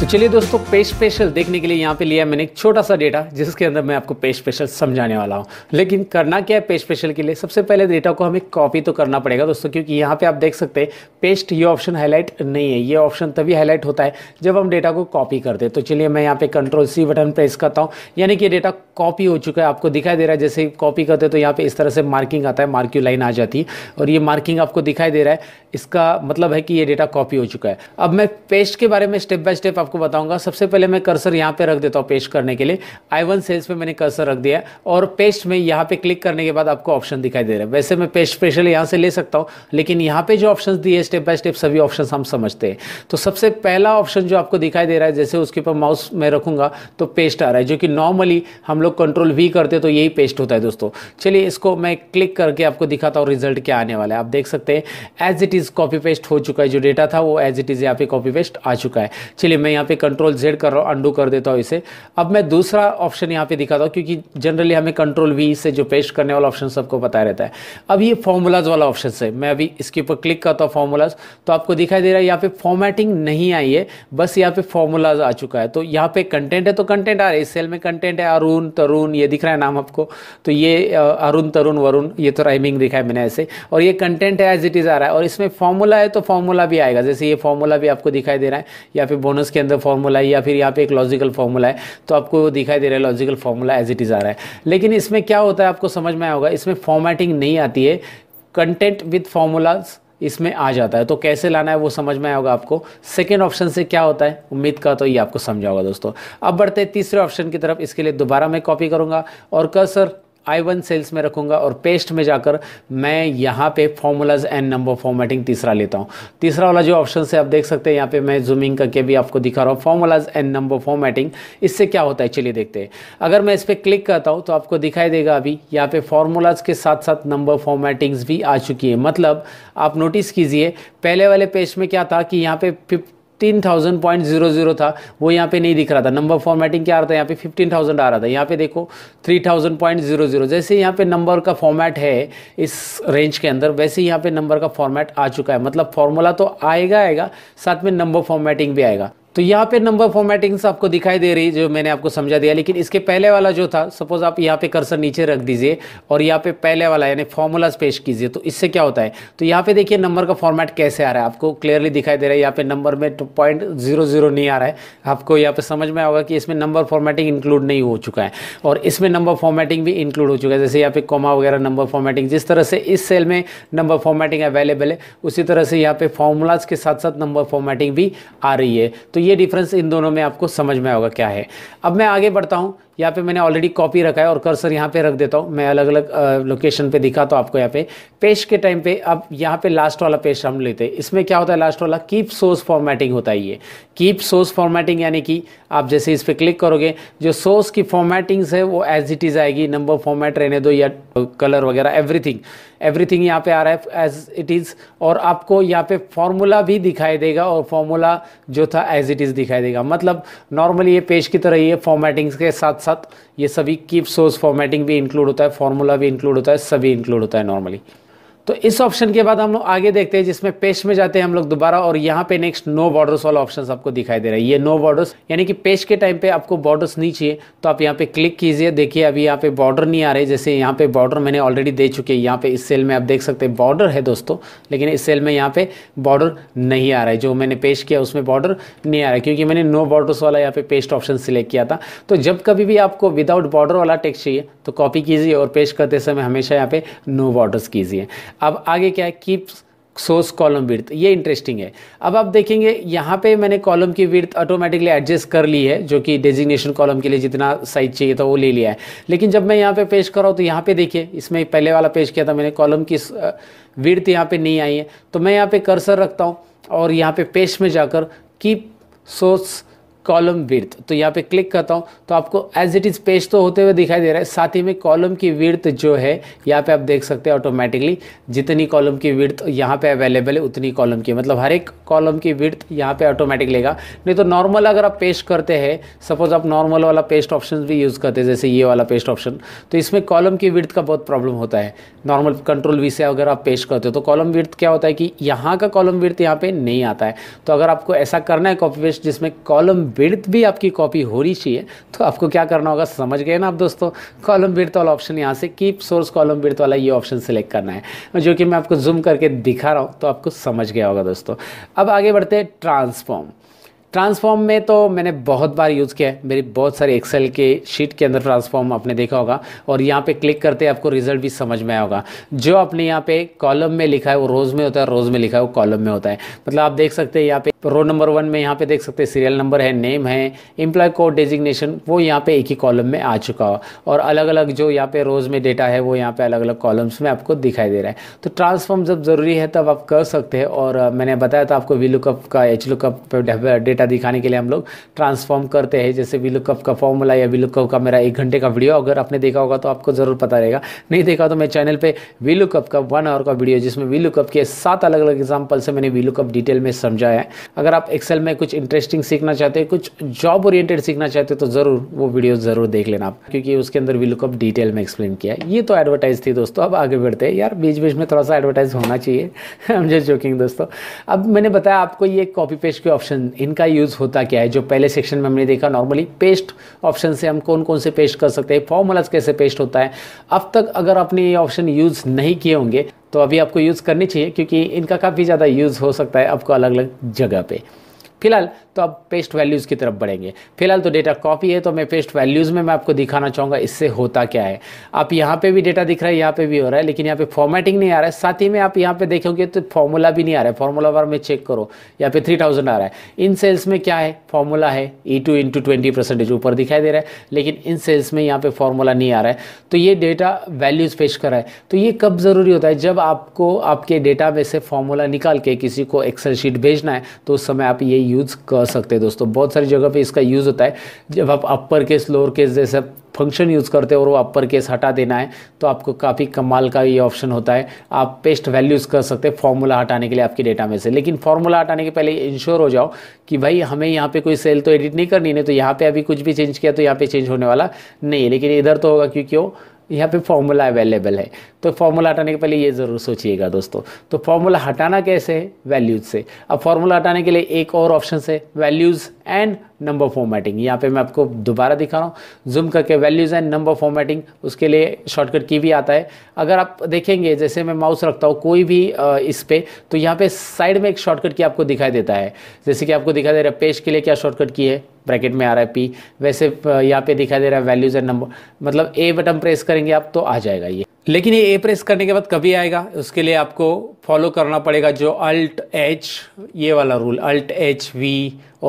तो चलिए दोस्तों पे स्पेशल देखने के लिए यहाँ पे लिया मैंने एक छोटा सा डेटा जिसके अंदर मैं आपको पे स्पेशल समझाने वाला हूँ लेकिन करना क्या है पे स्पेशल के लिए सबसे पहले डेटा को हमें कॉपी तो करना पड़ेगा दोस्तों क्योंकि यहाँ पे आप देख सकते हैं पेस्ट ये ऑप्शन हाईलाइट नहीं है ये ऑप्शन तभी हाईलाइट होता है जब हम डेटा को कॉपी करते तो चलिए मैं यहाँ पे कंट्रोल सी बटन प्रेस करता हूँ यानी कि डेटा कॉपी हो चुका है आपको दिखाई दे रहा है जैसे कॉपी करते तो यहाँ पे इस तरह से मार्किंग आता है मार्क्यू लाइन आ जाती है और ये मार्किंग आपको दिखाई दे रहा है इसका मतलब है कि ये डेटा कॉपी हो चुका है अब मैं पेस्ट के बारे में स्टेप बाय स्टेप आपको बताऊंगा सबसे पहले मैं कर्सर यहाँ पे रख देता हूँ पेस्ट करने के लिए आई वन सेल्स पे मैंने कर्सर रख दिया और पेस्ट में यहाँ पे क्लिक करने के बाद आपको ऑप्शन दिखाई दे रहा है वैसे मैं पेस्ट स्पेशल यहाँ से ले सकता हूँ लेकिन यहाँ पे जो ऑप्शन दिए स्टेप बाय स्टेप सभी ऑप्शन हम समझते हैं तो सबसे पहला ऑप्शन जो आपको दिखाई दे रहा है जैसे उसके ऊपर माउस में रखूंगा तो पेस्ट आ रहा है जो कि नॉर्मली हम लोग कंट्रोल वी करते तो यही पेस्ट होता है दोस्तों चलिए इसको मैं क्लिक करके आपको दिखाता हूँ रिजल्ट क्या आने वाला है आप देख सकते हैं as it is copy paste हो चुका है जो डेटा था वो एज इट इज़ यहाँ पे कॉपी पेस्ट आ चुका है चलिए मैं यहाँ पे कंट्रोल जेड कर रहा हूँ अंडू कर देता हूँ इसे अब मैं दूसरा ऑप्शन यहाँ पे दिखाता हूँ क्योंकि जनरली हमें कंट्रोल वी से जो पेश करने वाला ऑप्शन सबको पता रहता है अब ये फॉर्मूलाज वाला ऑप्शन है मैं अभी इसके ऊपर क्लिक करता हूँ फॉर्मूलाज तो आपको दिखाई दे रहा है यहाँ पे फॉर्मेटिंग नहीं आई है बस यहाँ पे फॉर्मूलाज आ चुका है तो यहाँ पे कंटेंट है तो कंटेंट आ रहा है सेल में कंटेंट है अरुण तरुण ये दिख रहा है नाम आपको तो ये अरुण तरुण वरुण ये तो राइमिंग दिखा है मैंने ऐसे और ये कंटेंट है एज इट इज़ आ रहा है और इसमें फॉर्मूला है तो फॉर्मूला भी आएगा जैसे ये फॉर्मूला भी आपको दिखाई दे रहा है या फिर बोनस के अंदर फॉर्मूला है या फिर यहाँ पे एक लॉजिकल फॉर्मूला है तो आपको वो दिखाई दे रहा है logical formula as it is आ रहा है लेकिन इसमें क्या होता है आपको समझ में आया होगा इसमें फॉर्मेटिंग नहीं आती है कंटेंट विथ फॉर्मूलाज इसमें आ जाता है तो कैसे लाना है वो समझ में आएगा आपको सेकेंड ऑप्शन से क्या होता है उम्मीद का तो ये आपको समझा होगा दोस्तों अब बढ़ते हैं तीसरे ऑप्शन की तरफ इसके लिए दोबारा मैं कॉपी करूँगा और सर आई वन सेल्स में रखूँगा और पेस्ट में जाकर मैं यहाँ पे फॉर्मूलाज एंड नंबर फॉर्मेटिंग तीसरा लेता हूँ तीसरा वाला जो ऑप्शन है आप देख सकते हैं यहाँ पे मैं जूमिंग करके भी आपको दिखा रहा हूँ फॉर्मूलाज एंड नंबर फॉर्मेटिंग इससे क्या होता है चलिए देखते हैं अगर मैं इस पर क्लिक करता हूँ तो आपको दिखाई देगा अभी यहाँ पे फॉर्मूलाज के साथ साथ नंबर फॉर्मेटिंग्स भी आ चुकी है मतलब आप नोटिस कीजिए पहले वाले पेज में क्या था कि यहाँ पे fifteen thousand point zero zero था वो यहाँ पे नहीं दिख रहा था नंबर फॉर्मेटिंग क्या आ रहा था यहाँ पे फिफ्टीन थाउजेंड आ रहा था यहाँ पे देखो three thousand point zero zero जैसे यहाँ पे नंबर का फॉर्मेट है इस रेंज के अंदर वैसे यहाँ पे नंबर का फॉर्मेट आ चुका है मतलब फॉर्मूला तो आएगा आएगा साथ में नंबर फॉर्मेटिंग भी आएगा तो यहाँ पे नंबर फॉर्मेटिंग्स आपको दिखाई दे रही जो मैंने आपको समझा दिया लेकिन इसके पहले वाला जो था सपोज आप यहाँ पे कर्सर नीचे रख दीजिए और यहाँ पे पहले वाला यानी फॉर्मूलाज पेश कीजिए तो इससे क्या होता है तो यहाँ पे देखिए नंबर का फॉर्मेट कैसे आ रहा है आपको क्लियरली दिखाई दे रहा है यहाँ पे नंबर में पॉइंट जीरो जीरो नहीं आ रहा है आपको यहाँ पे समझ में आएगा कि इसमें नंबर फॉर्मेटिंग इंक्लूड नहीं हो चुका है और इसमें नंबर फॉर्मेटिंग भी इंक्लूड हो चुका है जैसे यहाँ पे कॉमा वगैरह नंबर फॉर्मेटिंग जिस तरह से इस सेल में नंबर फॉर्मेटिंग अवेलेबल है उसी तरह से यहाँ पे फॉर्मूलाज के साथ साथ नंबर फॉर्मेटिंग भी आ रही है तो ये डिफरेंस इन दोनों में आपको समझ में आएगा क्या है अब मैं आगे बढ़ता हूँ यहाँ पे मैंने ऑलरेडी कॉपी रखा है और कर्सर यहाँ पे रख देता हूँ मैं अलग अलग लोकेशन पे दिखाता हूँ आपको यहाँ पे पेज के टाइम पे अब यहाँ पे लास्ट वाला पेज हम लेते हैं इसमें क्या होता है लास्ट वाला कीप सोर्स फॉर्मेटिंग होता है ये कीप सोर्स फॉर्मेटिंग यानी कि आप जैसे इस पर क्लिक करोगे जो सोर्स की फॉर्मेटिंग्स है वो एज इट इज़ आएगी नंबर फॉर्मेट रहने दो या कलर वगैरह एवरीथिंग एवरीथिंग यहाँ पे आ रहा है एज इट इज़ और आपको यहाँ पे फॉर्मूला भी दिखाई देगा और फॉर्मूला जो था एज इट इज़ दिखाई देगा मतलब नॉर्मली ये पेज की तरह ही है फॉर्मेटिंग्स के साथ साथ ये सभी कीप सोर्स फॉर्मेटिंग भी इंक्लूड होता है फॉर्मूला भी इंक्लूड होता है सभी इंक्लूड होता है नॉर्मली तो इस ऑप्शन के बाद हम लोग आगे देखते हैं जिसमें पेश में जाते हैं हम लोग दोबारा और यहाँ पे नेक्स्ट नो बॉर्डर्स वाला ऑप्शन आपको दिखाई दे रहा है ये नो बॉर्डर्स यानी कि पेश के टाइम पे आपको बॉर्डर्स नहीं चाहिए तो आप यहाँ पे क्लिक कीजिए देखिए अभी यहाँ पे बॉर्डर नहीं आ रहे जैसे यहाँ पे बॉर्डर मैंने ऑलरेडी दे चुके हैं यहाँ पे इस सेल में आप देख सकते हैं बॉर्डर है दोस्तों लेकिन इस सेल में यहाँ पे बॉर्डर नहीं आ रहा है जो मैंने पेश किया उसमें बॉर्डर नहीं आ रहा है क्योंकि मैंने नो बॉर्डर्स वाला यहाँ पे पेस्ट ऑप्शन सिलेक्ट किया था तो जब कभी भी आपको विदाउट बॉर्डर वाला टेक्स चाहिए तो कॉपी कीजिए और पेश करते समय हमेशा यहाँ पे नो बॉर्डर्स कीजिए अब आगे क्या है कीप सोर्स कॉलम विर्थ ये इंटरेस्टिंग है अब आप देखेंगे यहाँ पे मैंने कॉलम की विर्थ ऑटोमेटिकली एडजस्ट कर ली है जो कि डेजिग्नेशन कॉलम के लिए जितना साइज चाहिए था वो ले लिया है लेकिन जब मैं यहाँ पे पेश कर रहा हूँ तो यहाँ पे देखिए इसमें पहले वाला पेश किया था मैंने कॉलम की विर्थ यहाँ पे नहीं आई है तो मैं यहाँ पे कर्सर रखता हूँ और यहाँ पे पेश में जाकर कीप सोर्स कॉलम विर्थ तो यहाँ पे क्लिक करता हूँ तो आपको एज इट इज़ पेज तो होते हुए दिखाई दे रहा है साथ ही में कॉलम की विर्थ जो है यहाँ पे आप देख सकते हैं ऑटोमेटिकली जितनी कॉलम की विर्थ यहाँ पे अवेलेबल है उतनी कॉलम की मतलब हर एक कॉलम की विर्थ यहाँ पे ऑटोमेटिक लेगा नहीं तो नॉर्मल अगर आप पेस्ट करते हैं सपोज आप नॉर्मल वाला पेस्ट ऑप्शन भी यूज़ करते हैं जैसे ये वाला पेस्ट ऑप्शन तो इसमें कॉलम की विर्थ का बहुत प्रॉब्लम होता है नॉर्मल कंट्रोल वी से अगर आप पेस्ट करते हो तो कॉलम विर्थ क्या होता है कि यहाँ का कॉलम विर्थ यहाँ पे नहीं आता है तो अगर आपको ऐसा करना है कॉपी पेस्ट जिसमें कॉलम विर्थ भी आपकी कॉपी होनी चाहिए तो आपको क्या करना होगा समझ गए ना आप दोस्तों कॉलम विर्थ वाला ऑप्शन यहाँ से कीप सोर्स कॉलम विर्थ वाला ये ऑप्शन सेलेक्ट करना है जो कि मैं आपको जूम करके दिखा रहा हूँ तो आपको समझ गया होगा दोस्तों अब आगे बढ़ते हैं ट्रांसफॉर्म ट्रांसफॉर्म में तो मैंने बहुत बार यूज़ किया है मेरी बहुत सारे एक्सेल के शीट के अंदर ट्रांसफॉर्म आपने देखा होगा और यहाँ पे क्लिक करते आपको रिजल्ट भी समझ में आया होगा जो आपने यहाँ पे कॉलम में लिखा है वो रोज़ में होता है रोज़ में लिखा है वो कॉलम में होता है मतलब आप देख सकते हैं यहाँ पे रो नंबर वन में यहाँ पे देख सकते हैं सीरियल नंबर है नेम है इम्प्लॉय कोड डेजिग्नेशन वो यहाँ पे एक ही कॉलम में आ चुका हो और अलग अलग जो यहाँ पे रोज़ में डेटा है वो यहाँ पे अलग अलग कॉलम्स में आपको दिखाई दे रहा है तो ट्रांसफॉर्म जब ज़रूरी है तब आप कर सकते हैं और मैंने बताया था आपको वी लुकअप का एच लुकअप डेटा दिखाने के लिए हम लोग ट्रांसफॉर्म करते हैं जैसे वी लुकअप का फॉर्मूला या वी लुकअप का मेरा एक घंटे का वीडियो अगर आपने देखा होगा तो आपको ज़रूर पता रहेगा नहीं देखा तो मेरे चैनल पर वी लुकअप का वन आवर का वीडियो जिसमें वी लुकअप के सात अलग अलग एग्जाम्पल से मैंने वी लुकअप डिटेल में समझाया है अगर आप एक्सेल में कुछ इंटरेस्टिंग सीखना चाहते हैं कुछ जॉब ओरिएंटेड सीखना चाहते हैं तो ज़रूर वो वीडियो ज़रूर देख लेना आप क्योंकि उसके अंदर वीलुकअप डिटेल में एक्सप्लेन किया है ये तो एडवर्टाइज थी दोस्तों अब आगे बढ़ते हैं यार बीच बीच में थोड़ा सा एडवर्टाइज होना चाहिए हम जस्ट जोकिंग दोस्तों अब मैंने बताया आपको ये कॉपी पेस्ट के ऑप्शन इनका यूज़ होता क्या है जो पहले सेक्शन में हमने देखा नॉर्मली पेस्ट ऑप्शन से हम कौन कौन से पेस्ट कर सकते हैं फॉर्मूलाज कैसे पेस्ट होता है अब तक अगर आपने ये ऑप्शन यूज़ नहीं किए होंगे तो अभी आपको यूज़ करनी चाहिए क्योंकि इनका काफ़ी ज़्यादा यूज़ हो सकता है आपको अलग अलग जगह पे फिलहाल तो अब पेस्ट वैल्यूज़ की तरफ बढ़ेंगे फिलहाल तो डेटा कॉपी है तो मैं पेस्ट वैल्यूज़ में मैं आपको दिखाना चाहूँगा इससे होता क्या है आप यहाँ पे भी डेटा दिख रहा है यहाँ पे भी हो रहा है लेकिन यहाँ पे फॉर्मेटिंग नहीं आ रहा है साथ ही में आप यहाँ पे देखोगे तो फॉर्मूला भी नहीं आ रहा है फॉर्मूला बार में चेक करो यहाँ पे थ्री आ रहा है इन सेल्स में क्या है फॉर्मूला है E two into twenty percentage ऊपर दिखाई दे रहा है लेकिन इन सेल्स में यहाँ पर फॉर्मूला नहीं आ रहा है तो ये डेटा वैल्यूज़ पेश कर रहा है तो ये कब ज़रूरी होता है जब आपको आपके डेटा में से फॉर्मूला निकाल के किसी को एक्सेल शीट भेजना है तो उस समय आप ये यूज़ कर सकते हैं दोस्तों बहुत सारी जगह पे इसका यूज़ होता है जब आप अपर केस लोअर केस जैसे फंक्शन यूज़ करते हो और वो अपर केस हटा देना है तो आपको काफ़ी कमाल का ये ऑप्शन होता है आप पेस्ट वैल्यूज़ कर सकते हैं फॉर्मूला हटाने के लिए आपके डेटा में से लेकिन फॉर्मूला हटाने के पहले इंश्योर हो जाओ कि भाई हमें यहाँ पे कोई सेल तो एडिट नहीं करनी नहीं तो यहाँ पे अभी कुछ भी चेंज किया तो यहाँ पे चेंज होने वाला नहीं है लेकिन इधर तो होगा क्योंकि वो यहाँ पे फॉर्मूला अवेलेबल है तो फॉर्मूला हटाने के पहले ये ज़रूर सोचिएगा दोस्तों तो फॉर्मूला हटाना कैसे है वैल्यूज से अब फॉर्मूला हटाने के लिए एक और ऑप्शन है वैल्यूज़ एंड नंबर फॉर्मेटिंग यहाँ पे मैं आपको दोबारा दिखा रहा हूँ जूम करके वैल्यूज़ एंड नंबर फॉर्मेटिंग उसके लिए शॉर्टकट की भी आता है अगर आप देखेंगे जैसे मैं माउस रखता हूँ कोई भी इस पर तो यहाँ पे साइड में एक शॉर्टकट की आपको दिखाई देता है जैसे कि आपको दिखाई दे रहा है पेज के लिए क्या शॉर्टकट की है ब्रैकेट में आ रहा है पी वैसे यहाँ पे दिखाई दे रहा है वैल्यूज़ एंड नंबर मतलब ए बटन प्रेस करेंगे आप तो आ जाएगा ये लेकिन ये ए प्रेस करने के बाद कभी आएगा उसके लिए आपको फॉलो करना पड़ेगा जो अल्ट एच ये वाला रूल अल्ट एच वी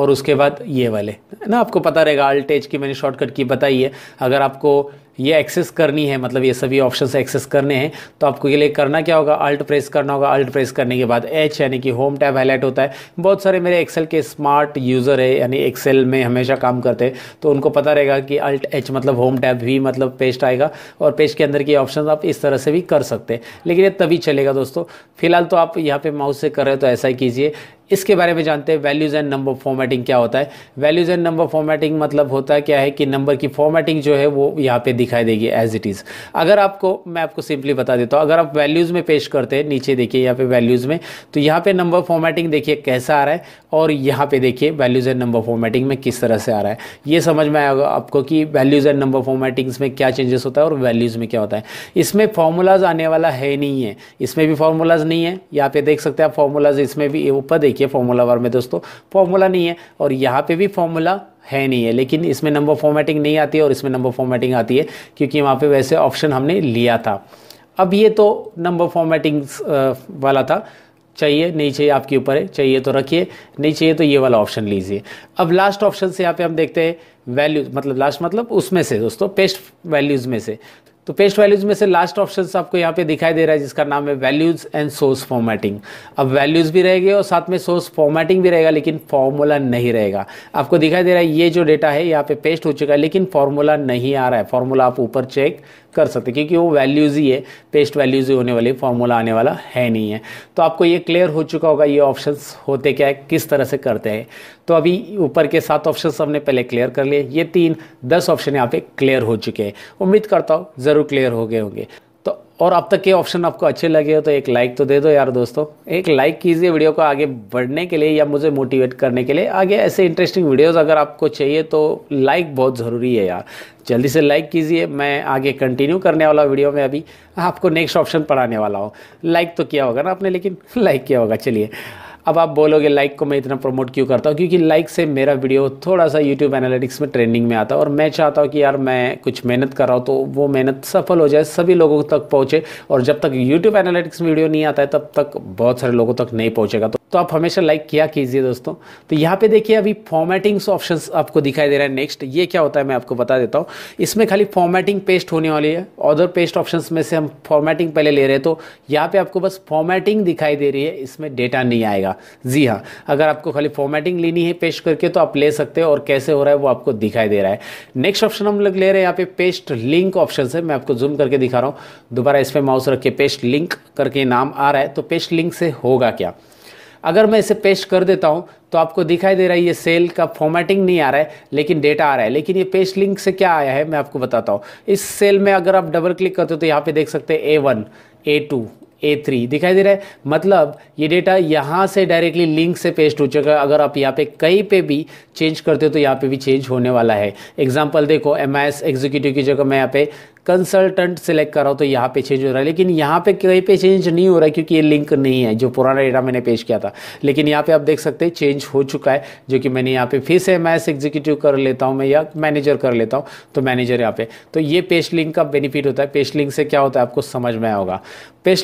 और उसके बाद ये वाले ना आपको पता रहेगा अल्ट एच की मैंने शॉर्टकट की बताई है अगर आपको ये एक्सेस करनी है मतलब ये सभी ऑप्शन एक्सेस करने हैं तो आपको ये लिए करना क्या होगा अल्ट प्रेस करना होगा अल्ट प्रेस करने के बाद एच यानी कि होम टैब हाईलाइट होता है बहुत सारे मेरे एक्सेल के स्मार्ट यूज़र है यानी एक्सेल में हमेशा काम करते हैं तो उनको पता रहेगा कि अल्ट एच मतलब होम टैब भी मतलब पेस्ट आएगा और पेस्ट के अंदर की ऑप्शन आप इस तरह से भी कर सकते हैं लेकिन ये तभी चलेगा दोस्तों फिलहाल तो आप यहाँ पे माउस से कर रहे हो तो ऐसा ही कीजिए इसके बारे में जानते हैं वैल्यूज़ एंड नंबर फॉर्मेटिंग क्या होता है वैल्यूज़ एंड नंबर फॉर्मेटिंग मतलब होता है क्या है कि नंबर की फॉर्मेटिंग जो है वो यहाँ पे दिखाई देगी एज इट इज़ अगर आपको मैं आपको सिंपली बता देता हूँ अगर आप वैल्यूज़ में पेश करते हैं नीचे देखिए यहाँ पे वैल्यूज़ में तो यहाँ पे नंबर फॉर्मेटिंग देखिए कैसा आ रहा है और यहाँ पे देखिए वैल्यूज़ एंड नंबर फॉर्मेटिंग में किस तरह से आ रहा है ये समझ में आएगा आपको कि वैल्यूज़ एंड नंबर फॉर्मेटिंग्स में क्या चेंजेस होता है और वैल्यूज़ में क्या होता है इसमें फॉर्मूलाज आने वाला है नहीं है इसमें भी फॉर्मूलाज नहीं है यहाँ पे देख सकते हैं आप फॉर्मूलाज इसमें भी ऊपर देखिए देखिए फॉर्मूला वर में दोस्तों फॉर्मूला नहीं है और यहाँ पे भी फॉर्मूला है नहीं है लेकिन इसमें नंबर फॉर्मेटिंग नहीं आती है और इसमें नंबर फॉर्मेटिंग आती है क्योंकि वहाँ पे वैसे ऑप्शन हमने लिया था अब ये तो नंबर फॉर्मेटिंग वाला था चाहिए नहीं चाहिए आपके ऊपर है चाहिए तो रखिए नहीं चाहिए तो ये वाला ऑप्शन लीजिए अब लास्ट ऑप्शन से यहाँ पे हम देखते हैं वैल्यूज मतलब लास्ट मतलब उसमें से दोस्तों पेस्ट वैल्यूज़ में से तो पेस्ट वैल्यूज में से लास्ट ऑप्शन आपको यहाँ पे दिखाई दे रहा है जिसका नाम है वैल्यूज एंड सोर्स फॉर्मेटिंग अब वैल्यूज भी रहेगी और साथ में सोर्स फॉर्मेटिंग भी रहेगा लेकिन फॉर्मूला नहीं रहेगा आपको दिखाई दे रहा है ये जो डेटा है यहाँ पे पेस्ट हो चुका है लेकिन फॉर्मूला नहीं आ रहा है फॉर्मूला आप ऊपर चेक कर सकते क्योंकि वो वैल्यूज़ ही है पेस्ट वैल्यूज़ ही होने वाली फॉर्मूला आने वाला है नहीं है तो आपको ये क्लियर हो चुका होगा ये ऑप्शन होते क्या है किस तरह से करते हैं तो अभी ऊपर के सात ऑप्शन हमने पहले क्लियर कर लिए ये तीन दस ऑप्शन यहाँ पे क्लियर हो चुके हैं उम्मीद करता हूँ ज़रूर क्लियर हो गए होंगे और अब तक के ऑप्शन आपको अच्छे लगे हो तो एक लाइक तो दे दो यार दोस्तों एक लाइक कीजिए वीडियो को आगे बढ़ने के लिए या मुझे मोटिवेट करने के लिए आगे ऐसे इंटरेस्टिंग वीडियोस अगर आपको चाहिए तो लाइक बहुत ज़रूरी है यार जल्दी से लाइक कीजिए मैं आगे कंटिन्यू करने वाला वीडियो में अभी आपको नेक्स्ट ऑप्शन पढ़ाने वाला हूँ लाइक तो किया होगा ना आपने लेकिन लाइक किया होगा चलिए अब आप बोलोगे लाइक को मैं इतना प्रमोट क्यों करता हूँ क्योंकि लाइक से मेरा वीडियो थोड़ा सा यूट्यूब एनालिटिक्स में ट्रेंडिंग में आता है और मैं चाहता हूँ कि यार मैं कुछ मेहनत कर रहा हूँ तो वो मेहनत सफल हो जाए सभी लोगों तक पहुँचे और जब तक यूट्यूब एनालिटिक्स में वीडियो नहीं आता है तब तक बहुत सारे लोगों तक नहीं पहुँचेगा तो तो आप हमेशा लाइक किया कीजिए दोस्तों तो यहाँ पे देखिए अभी फॉर्मेटिंग्स ऑप्शंस आपको दिखाई दे रहा है नेक्स्ट ये क्या होता है मैं आपको बता देता हूँ इसमें खाली फॉर्मेटिंग पेस्ट होने वाली है अदर पेस्ट ऑप्शंस में से हम फॉर्मेटिंग पहले ले रहे हैं तो यहाँ पे आपको बस फॉर्मेटिंग दिखाई दे रही है इसमें डेटा नहीं आएगा मिलेगा जी हाँ अगर आपको खाली फॉर्मेटिंग लेनी है पेस्ट करके तो आप ले सकते हैं और कैसे हो रहा है वो आपको दिखाई दे रहा है नेक्स्ट ऑप्शन हम लोग ले रहे हैं यहाँ पे पेस्ट लिंक ऑप्शन है मैं आपको जूम करके दिखा रहा हूँ दोबारा इस पर माउस रख के पेस्ट लिंक करके नाम आ रहा है तो पेस्ट लिंक से होगा क्या अगर मैं इसे पेस्ट कर देता हूं तो आपको दिखाई दे रहा है ये सेल का फॉर्मेटिंग नहीं आ रहा है लेकिन डेटा आ रहा है लेकिन ये पेस्ट लिंक से क्या आया है मैं आपको बताता हूं इस सेल में अगर आप डबल क्लिक करते हो तो यहां पे देख सकते हैं A one A two A three दिखाई दे रहा है मतलब ये डेटा यहाँ से डायरेक्टली लिंक से पेस्ट हो चुका है अगर आप यहाँ पे कहीं पे भी चेंज करते हो तो यहाँ पे भी चेंज होने वाला है एग्जाम्पल देखो एम आई एस एग्जीक्यूटिव की जगह मैं यहाँ पे कंसल्टेंट सेलेक्ट कर रहा हूँ तो यहाँ पे चेंज हो रहा है लेकिन यहाँ पे कहीं पे चेंज नहीं हो रहा है क्योंकि ये लिंक नहीं है जो पुराना डेटा मैंने पेश किया था लेकिन यहाँ पे आप देख सकते हैं चेंज हो चुका है जो कि मैंने यहाँ पे फिर से मैं एग्जीक्यूटिव कर लेता हूँ मैं या मैनेजर कर लेता हूँ तो मैनेजर यहाँ पे तो ये पेश लिंक का बेनिफिट होता है पेश लिंक से क्या होता है आपको समझ में आएगा होगा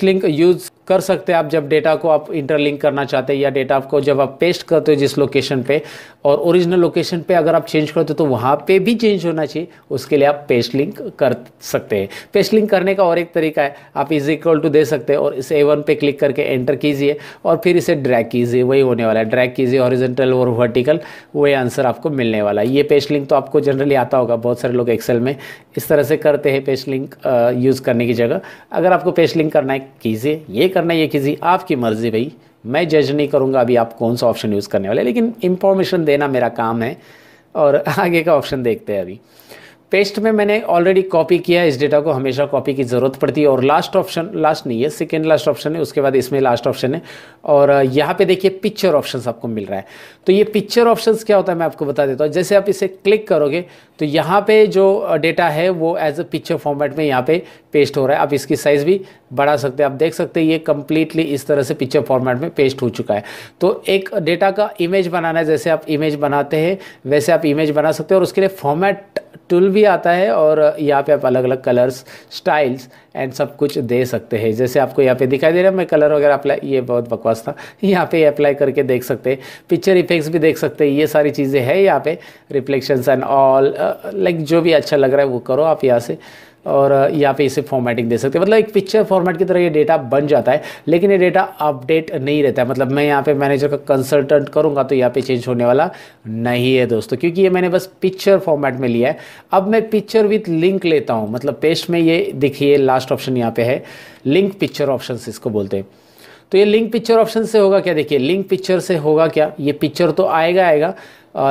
लिंक यूज़ कर सकते हैं आप जब डेटा को आप इंटरलिंक करना चाहते हैं या डेटा आपको जब आप पेस्ट करते हो जिस लोकेशन पे और ओरिजिनल लोकेशन पे अगर आप चेंज करते हो तो वहाँ पे भी चेंज होना चाहिए उसके लिए आप पेस्ट लिंक कर सकते हैं पेस्ट लिंक करने का और एक तरीका है आप इज इक्वल टू दे सकते हैं और इस ए वन पे क्लिक करके एंटर कीजिए और फिर इसे ड्रैग कीजिए वही होने वाला है ड्रैग कीजिए ऑरिजेंटल और वर्टिकल वही आंसर आपको मिलने वाला है ये पेस्ट लिंक तो आपको जनरली आता होगा बहुत सारे लोग एक्सेल में इस तरह से करते हैं पेस्ट लिंक यूज़ करने की जगह अगर आपको पेस्ट लिंक करना है कीजिए ये करना है ये कीजिए आपकी मर्ज़ी भाई मैं जज नहीं करूँगा अभी आप कौन सा ऑप्शन यूज़ करने वाले लेकिन इंफॉर्मेशन देना मेरा काम है और आगे का ऑप्शन देखते हैं अभी पेस्ट में मैंने ऑलरेडी कॉपी किया इस डेटा को हमेशा कॉपी की ज़रूरत पड़ती है और लास्ट ऑप्शन लास्ट नहीं है सेकेंड लास्ट ऑप्शन है उसके बाद इसमें लास्ट ऑप्शन है और यहाँ पे देखिए पिक्चर ऑप्शंस आपको मिल रहा है तो ये पिक्चर ऑप्शंस क्या होता है मैं आपको बता देता हूँ जैसे आप इसे क्लिक करोगे तो यहाँ पे जो डेटा है वो एज अ पिक्चर फॉर्मेट में यहाँ पे पेस्ट हो रहा है आप इसकी साइज़ भी बढ़ा सकते हैं आप देख सकते हैं ये कम्प्लीटली इस तरह से पिक्चर फॉर्मेट में पेस्ट हो चुका है तो एक डेटा का इमेज बनाना है जैसे आप इमेज बनाते हैं वैसे आप इमेज बना सकते हैं और उसके लिए फॉर्मेट टूल भी आता है और यहाँ पे आप अलग अलग कलर्स स्टाइल्स एंड सब कुछ दे सकते हैं जैसे आपको यहाँ पे दिखाई दे रहा है मैं कलर वगैरह अप्लाई ये बहुत बकवास था यहाँ पे अप्लाई करके देख सकते हैं पिक्चर इफेक्ट्स भी देख सकते हैं ये सारी चीज़ें हैं यहाँ पे रिफ्लेक्शंस एंड ऑल लाइक जो भी अच्छा लग रहा है वो करो आप यहाँ से और यहाँ पे इसे फॉर्मेटिंग दे सकते हैं मतलब एक पिक्चर फॉर्मेट की तरह ये डेटा बन जाता है लेकिन ये डेटा अपडेट नहीं रहता है मतलब मैं यहाँ पे मैनेजर का कंसल्टेंट करूँगा तो यहाँ पे चेंज होने वाला नहीं है दोस्तों क्योंकि ये मैंने बस पिक्चर फॉर्मेट में लिया है अब मैं पिक्चर विथ लिंक लेता हूँ मतलब पेस्ट में ये देखिए लास्ट ऑप्शन यहाँ पर है लिंक पिक्चर ऑप्शन इसको बोलते हैं तो ये लिंक पिक्चर ऑप्शन से होगा क्या देखिए लिंक पिक्चर से होगा क्या ये पिक्चर तो आएगा आएगा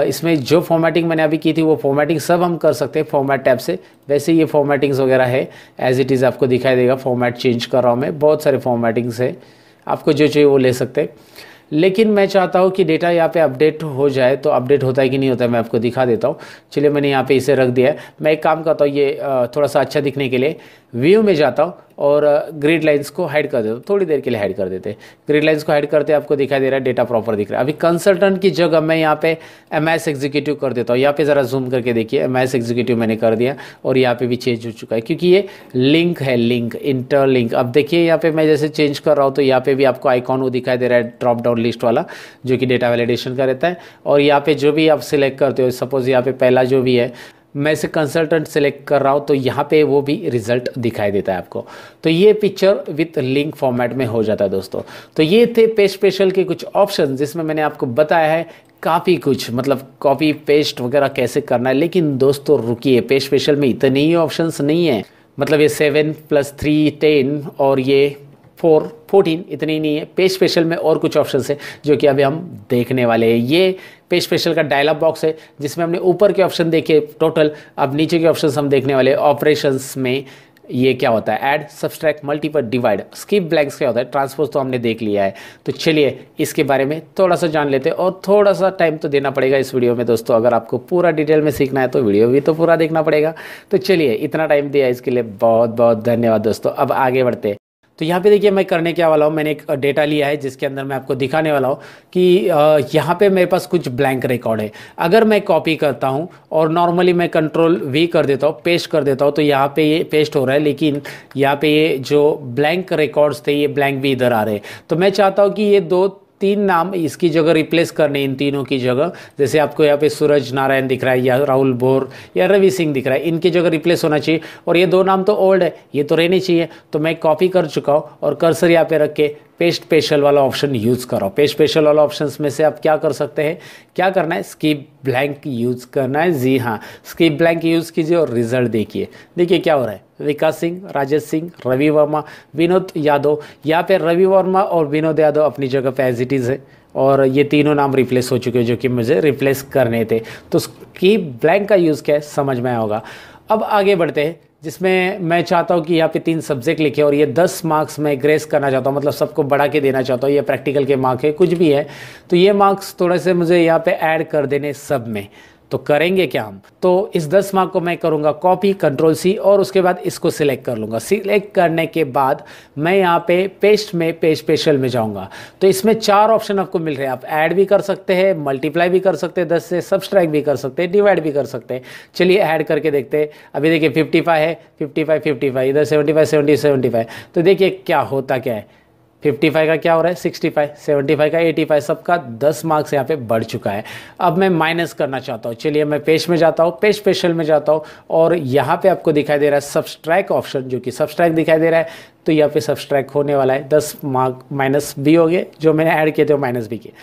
इसमें जो फॉर्मेटिंग मैंने अभी की थी वो फॉर्मेटिंग सब हम कर सकते हैं फॉर्मेट टैब से वैसे ये फॉर्मेटिंग्स वगैरह है एज इट इज़ आपको दिखाई देगा फॉर्मेट चेंज कर रहा हूँ मैं बहुत सारे फॉर्मेटिंग्स है आपको जो चाहिए वो ले सकते हैं लेकिन मैं चाहता हूँ कि डेटा यहाँ पे अपडेट हो जाए तो अपडेट होता है कि नहीं होता है मैं आपको दिखा देता हूँ चलिए मैंने यहाँ पे इसे रख दिया मैं एक काम करता हूँ ये थोड़ा सा अच्छा दिखने के लिए व्यू में जाता हूँ और ग्रिड लाइन्स को हाइड कर देते थोड़ी देर के लिए हाइड कर देते ग्रिड लाइन्स को हाइड करते आपको दिखाई दे रहा है डेटा प्रॉपर दिख रहा है अभी कंसल्टेंट की जगह मैं यहाँ पे एम एस एग्जीक्यूटिव कर देता हूँ यहाँ पे ज़रा जूम करके देखिए एम एस एग्जीक्यूटिव मैंने कर दिया और यहाँ पे भी चेंज हो चुका है क्योंकि ये लिंक है लिंक इंटर लिंक अब देखिए यहाँ पे मैं जैसे चेंज कर रहा हूँ तो यहाँ पे भी आपको आइकॉन वो दिखाई दे रहा है ड्रॉप डाउन लिस्ट वाला जो कि डेटा वैलिडेशन का रहता है और यहाँ पे जो भी आप सिलेक्ट करते हो सपोज यहाँ पे पहला जो भी है मैं से कंसल्टेंट सेलेक्ट कर रहा हूँ तो यहाँ पे वो भी रिजल्ट दिखाई देता है आपको तो ये पिक्चर विथ लिंक फॉर्मेट में हो जाता है दोस्तों तो ये थे पेज स्पेशल के कुछ ऑप्शन जिसमें मैंने आपको बताया है काफ़ी कुछ मतलब कॉपी पेस्ट वगैरह कैसे करना है लेकिन दोस्तों रुकिए पेज स्पेशल में इतने ही ऑप्शंस नहीं है मतलब ये सेवन प्लस थ्री टेन और ये फोर फोर्टीन इतनी ही नहीं है पे स्पेशल में और कुछ ऑप्शन है जो कि अभी हम देखने वाले हैं ये पे स्पेशल का डायलॉग बॉक्स है जिसमें हमने ऊपर के ऑप्शन देखे टोटल अब नीचे के ऑप्शन हम देखने वाले ऑपरेशन में ये क्या होता है add subtract multiple divide skip blanks क्या होता है ट्रांसपोज तो हमने देख लिया है तो चलिए इसके बारे में थोड़ा सा जान लेते हैं और थोड़ा सा टाइम तो देना पड़ेगा इस वीडियो में दोस्तों अगर आपको पूरा डिटेल में सीखना है तो वीडियो भी तो पूरा देखना पड़ेगा तो चलिए इतना टाइम दिया इसके लिए बहुत बहुत धन्यवाद दोस्तों अब आगे बढ़ते तो यहाँ पे देखिए मैं करने क्या वाला हूँ मैंने एक डेटा लिया है जिसके अंदर मैं आपको दिखाने वाला हूँ कि यहाँ पे मेरे पास कुछ ब्लैंक रिकॉर्ड है अगर मैं कॉपी करता हूँ और नॉर्मली मैं कंट्रोल वी कर देता हूँ पेस्ट कर देता हूँ तो यहाँ पे ये पेस्ट हो रहा है लेकिन यहाँ पे ये जो ब्लैंक रिकॉर्ड्स थे ये ब्लैंक भी इधर आ रहे हैं तो मैं चाहता हूँ कि ये दो तीन नाम इसकी जगह रिप्लेस करने इन तीनों की जगह जैसे आपको यहाँ पे सूरज नारायण दिख रहा है या राहुल बोर या रवि सिंह दिख रहा है इनकी जगह रिप्लेस होना चाहिए और ये दो नाम तो ओल्ड है ये तो रहने चाहिए तो मैं कॉपी कर चुका हूँ और कर्सर यहाँ पे रख के पेस्ट स्पेशल वाला ऑप्शन यूज़ करो पेस्ट स्पेशल वाला ऑप्शन में से आप क्या कर सकते हैं क्या करना है स्कीप ब्लैंक यूज़ करना है जी हाँ स्कीप ब्लैंक यूज़ कीजिए और रिजल्ट देखिए देखिए क्या हो रहा है विकास सिंह राजेश सिंह रवि वर्मा विनोद यादव यहाँ पे रवि वर्मा और विनोद यादव अपनी जगह पे एज इट इज़ है और ये तीनों नाम रिप्लेस हो चुके हैं जो कि मुझे रिप्लेस करने थे तो स्कीप ब्लैंक का यूज़ क्या है समझ में आया होगा अब आगे बढ़ते हैं जिसमें मैं चाहता हूँ कि यहाँ पे तीन सब्जेक्ट लिखे और ये दस मार्क्स मैं ग्रेस करना चाहता हूँ मतलब सबको बढ़ा के देना चाहता हूँ ये प्रैक्टिकल के मार्क है कुछ भी है तो ये मार्क्स थोड़े से मुझे यहाँ पे ऐड कर देने सब में तो करेंगे क्या हम तो इस दस मार्क को मैं करूंगा कॉपी कंट्रोल सी और उसके बाद इसको सिलेक्ट कर लूंगा सिलेक्ट करने के बाद मैं यहाँ पे पेस्ट में पेज स्पेशल में जाऊंगा तो इसमें चार ऑप्शन आपको मिल रहे हैं आप ऐड भी कर सकते हैं मल्टीप्लाई भी कर सकते हैं दस से सब्सट्रैक भी कर सकते हैं डिवाइड भी कर सकते हैं चलिए ऐड करके देखते हैं अभी देखिए फिफ्टी है फिफ्टी फाइव फिफ्टी फाइव इधर seventy five seventy seventy five तो देखिए क्या होता क्या है फिफ्टी फाइव का क्या हो रहा है सिक्सटी फाइव सेवेंटी फाइव का एटी फाइव सबका दस मार्क्स यहाँ पे बढ़ चुका है अब मैं माइनस करना चाहता हूँ चलिए मैं पेज में जाता हूँ पेज स्पेशल में जाता हूँ और यहाँ पे आपको दिखाई दे रहा है सब्सट्रैक ऑप्शन जो कि सब्सट्रैक दिखाई दे रहा है तो यहाँ पे सब्सट्रैक होने वाला है दस मार्क माइनस भी हो गए जो मैंने ऐड किए थे वो माइनस भी किए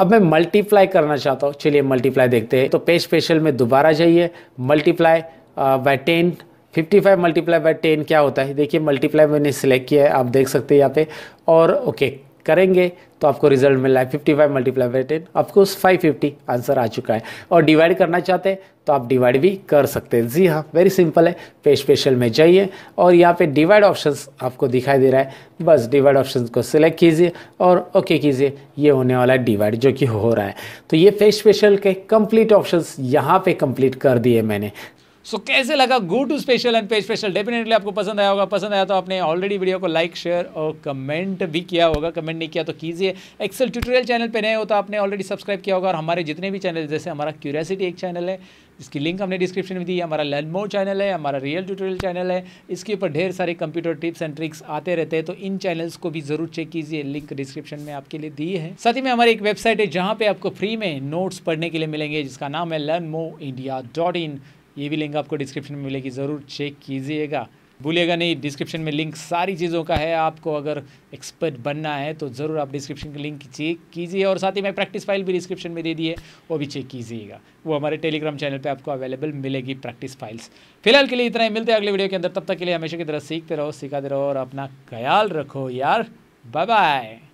अब मैं मल्टीप्लाई करना चाहता हूँ चलिए मल्टीप्लाई देखते हैं तो पेज स्पेशल में दोबारा जाइए multiply by ten fifty five multiply by ten क्या होता है देखिए मल्टीप्लाई मैंने सिलेक्ट किया है आप देख सकते हैं यहाँ पे और ओके okay, करेंगे तो आपको रिजल्ट मिल रहा है fifty five multiply by ten of course five fifty answer आ चुका है और डिवाइड करना चाहते हैं तो आप डिवाइड भी कर सकते हैं जी हाँ वेरी सिंपल है पे स्पेशल में जाइए और यहाँ पे डिवाइड ऑप्शन आपको दिखाई दे रहा है बस डिवाइड ऑप्शन को सिलेक्ट कीजिए और ओके कीजिए ये होने वाला है डिवाइड जो कि हो रहा है तो ये पेज स्पेशल के कंप्लीट ऑप्शंस यहाँ पे कंप्लीट कर दिए मैंने सो so, कैसे लगा गो टू स्पेशल एंड पे स्पेशल डेफिनेटली आपको पसंद आया होगा पसंद आया तो आपने ऑलरेडी वीडियो को लाइक शेयर और कमेंट भी किया होगा कमेंट नहीं किया तो कीजिए एक्सेल ट्यूटोरियल चैनल पे नए हो तो आपने ऑलरेडी सब्सक्राइब किया होगा और हमारे जितने भी चैनल जैसे हमारा क्यूरियासिटी एक चैनल है इसकी लिंक हमने डिस्क्रिप्शन में दी है हमारा लर्न चैनल है हमारा रियल ट्यूटोरियल चैनल है इसके ऊपर ढेर सारे कंप्यूटर टिप्स एंड ट्रिक्स आते रहते हैं तो इन चैनल्स को भी जरूर चेक कीजिए लिंक डिस्क्रिप्शन में आपके लिए दी है साथ ही में हमारी एक वेबसाइट है जहाँ पे आपको फ्री में नोट्स पढ़ने के लिए मिलेंगे जिसका नाम है लर्न मो इंडिया डॉट इन ये भी लिंक आपको डिस्क्रिप्शन में मिलेगी ज़रूर चेक कीजिएगा भूलिएगा नहीं डिस्क्रिप्शन में लिंक सारी चीज़ों का है आपको अगर एक्सपर्ट बनना है तो ज़रूर आप डिस्क्रिप्शन की लिंक चेक कीजिए और साथ ही मैं प्रैक्टिस फाइल भी डिस्क्रिप्शन में दे दिए वो भी चेक कीजिएगा वो हमारे टेलीग्राम चैनल पे आपको अवेलेबल मिलेगी प्रैक्टिस फाइल्स फिलहाल के लिए इतना ही मिलते हैं अगले वीडियो के अंदर तब तक के लिए हमेशा की तरह सीखते रहो सिखाते रहो और अपना ख्याल रखो यार बाय बाय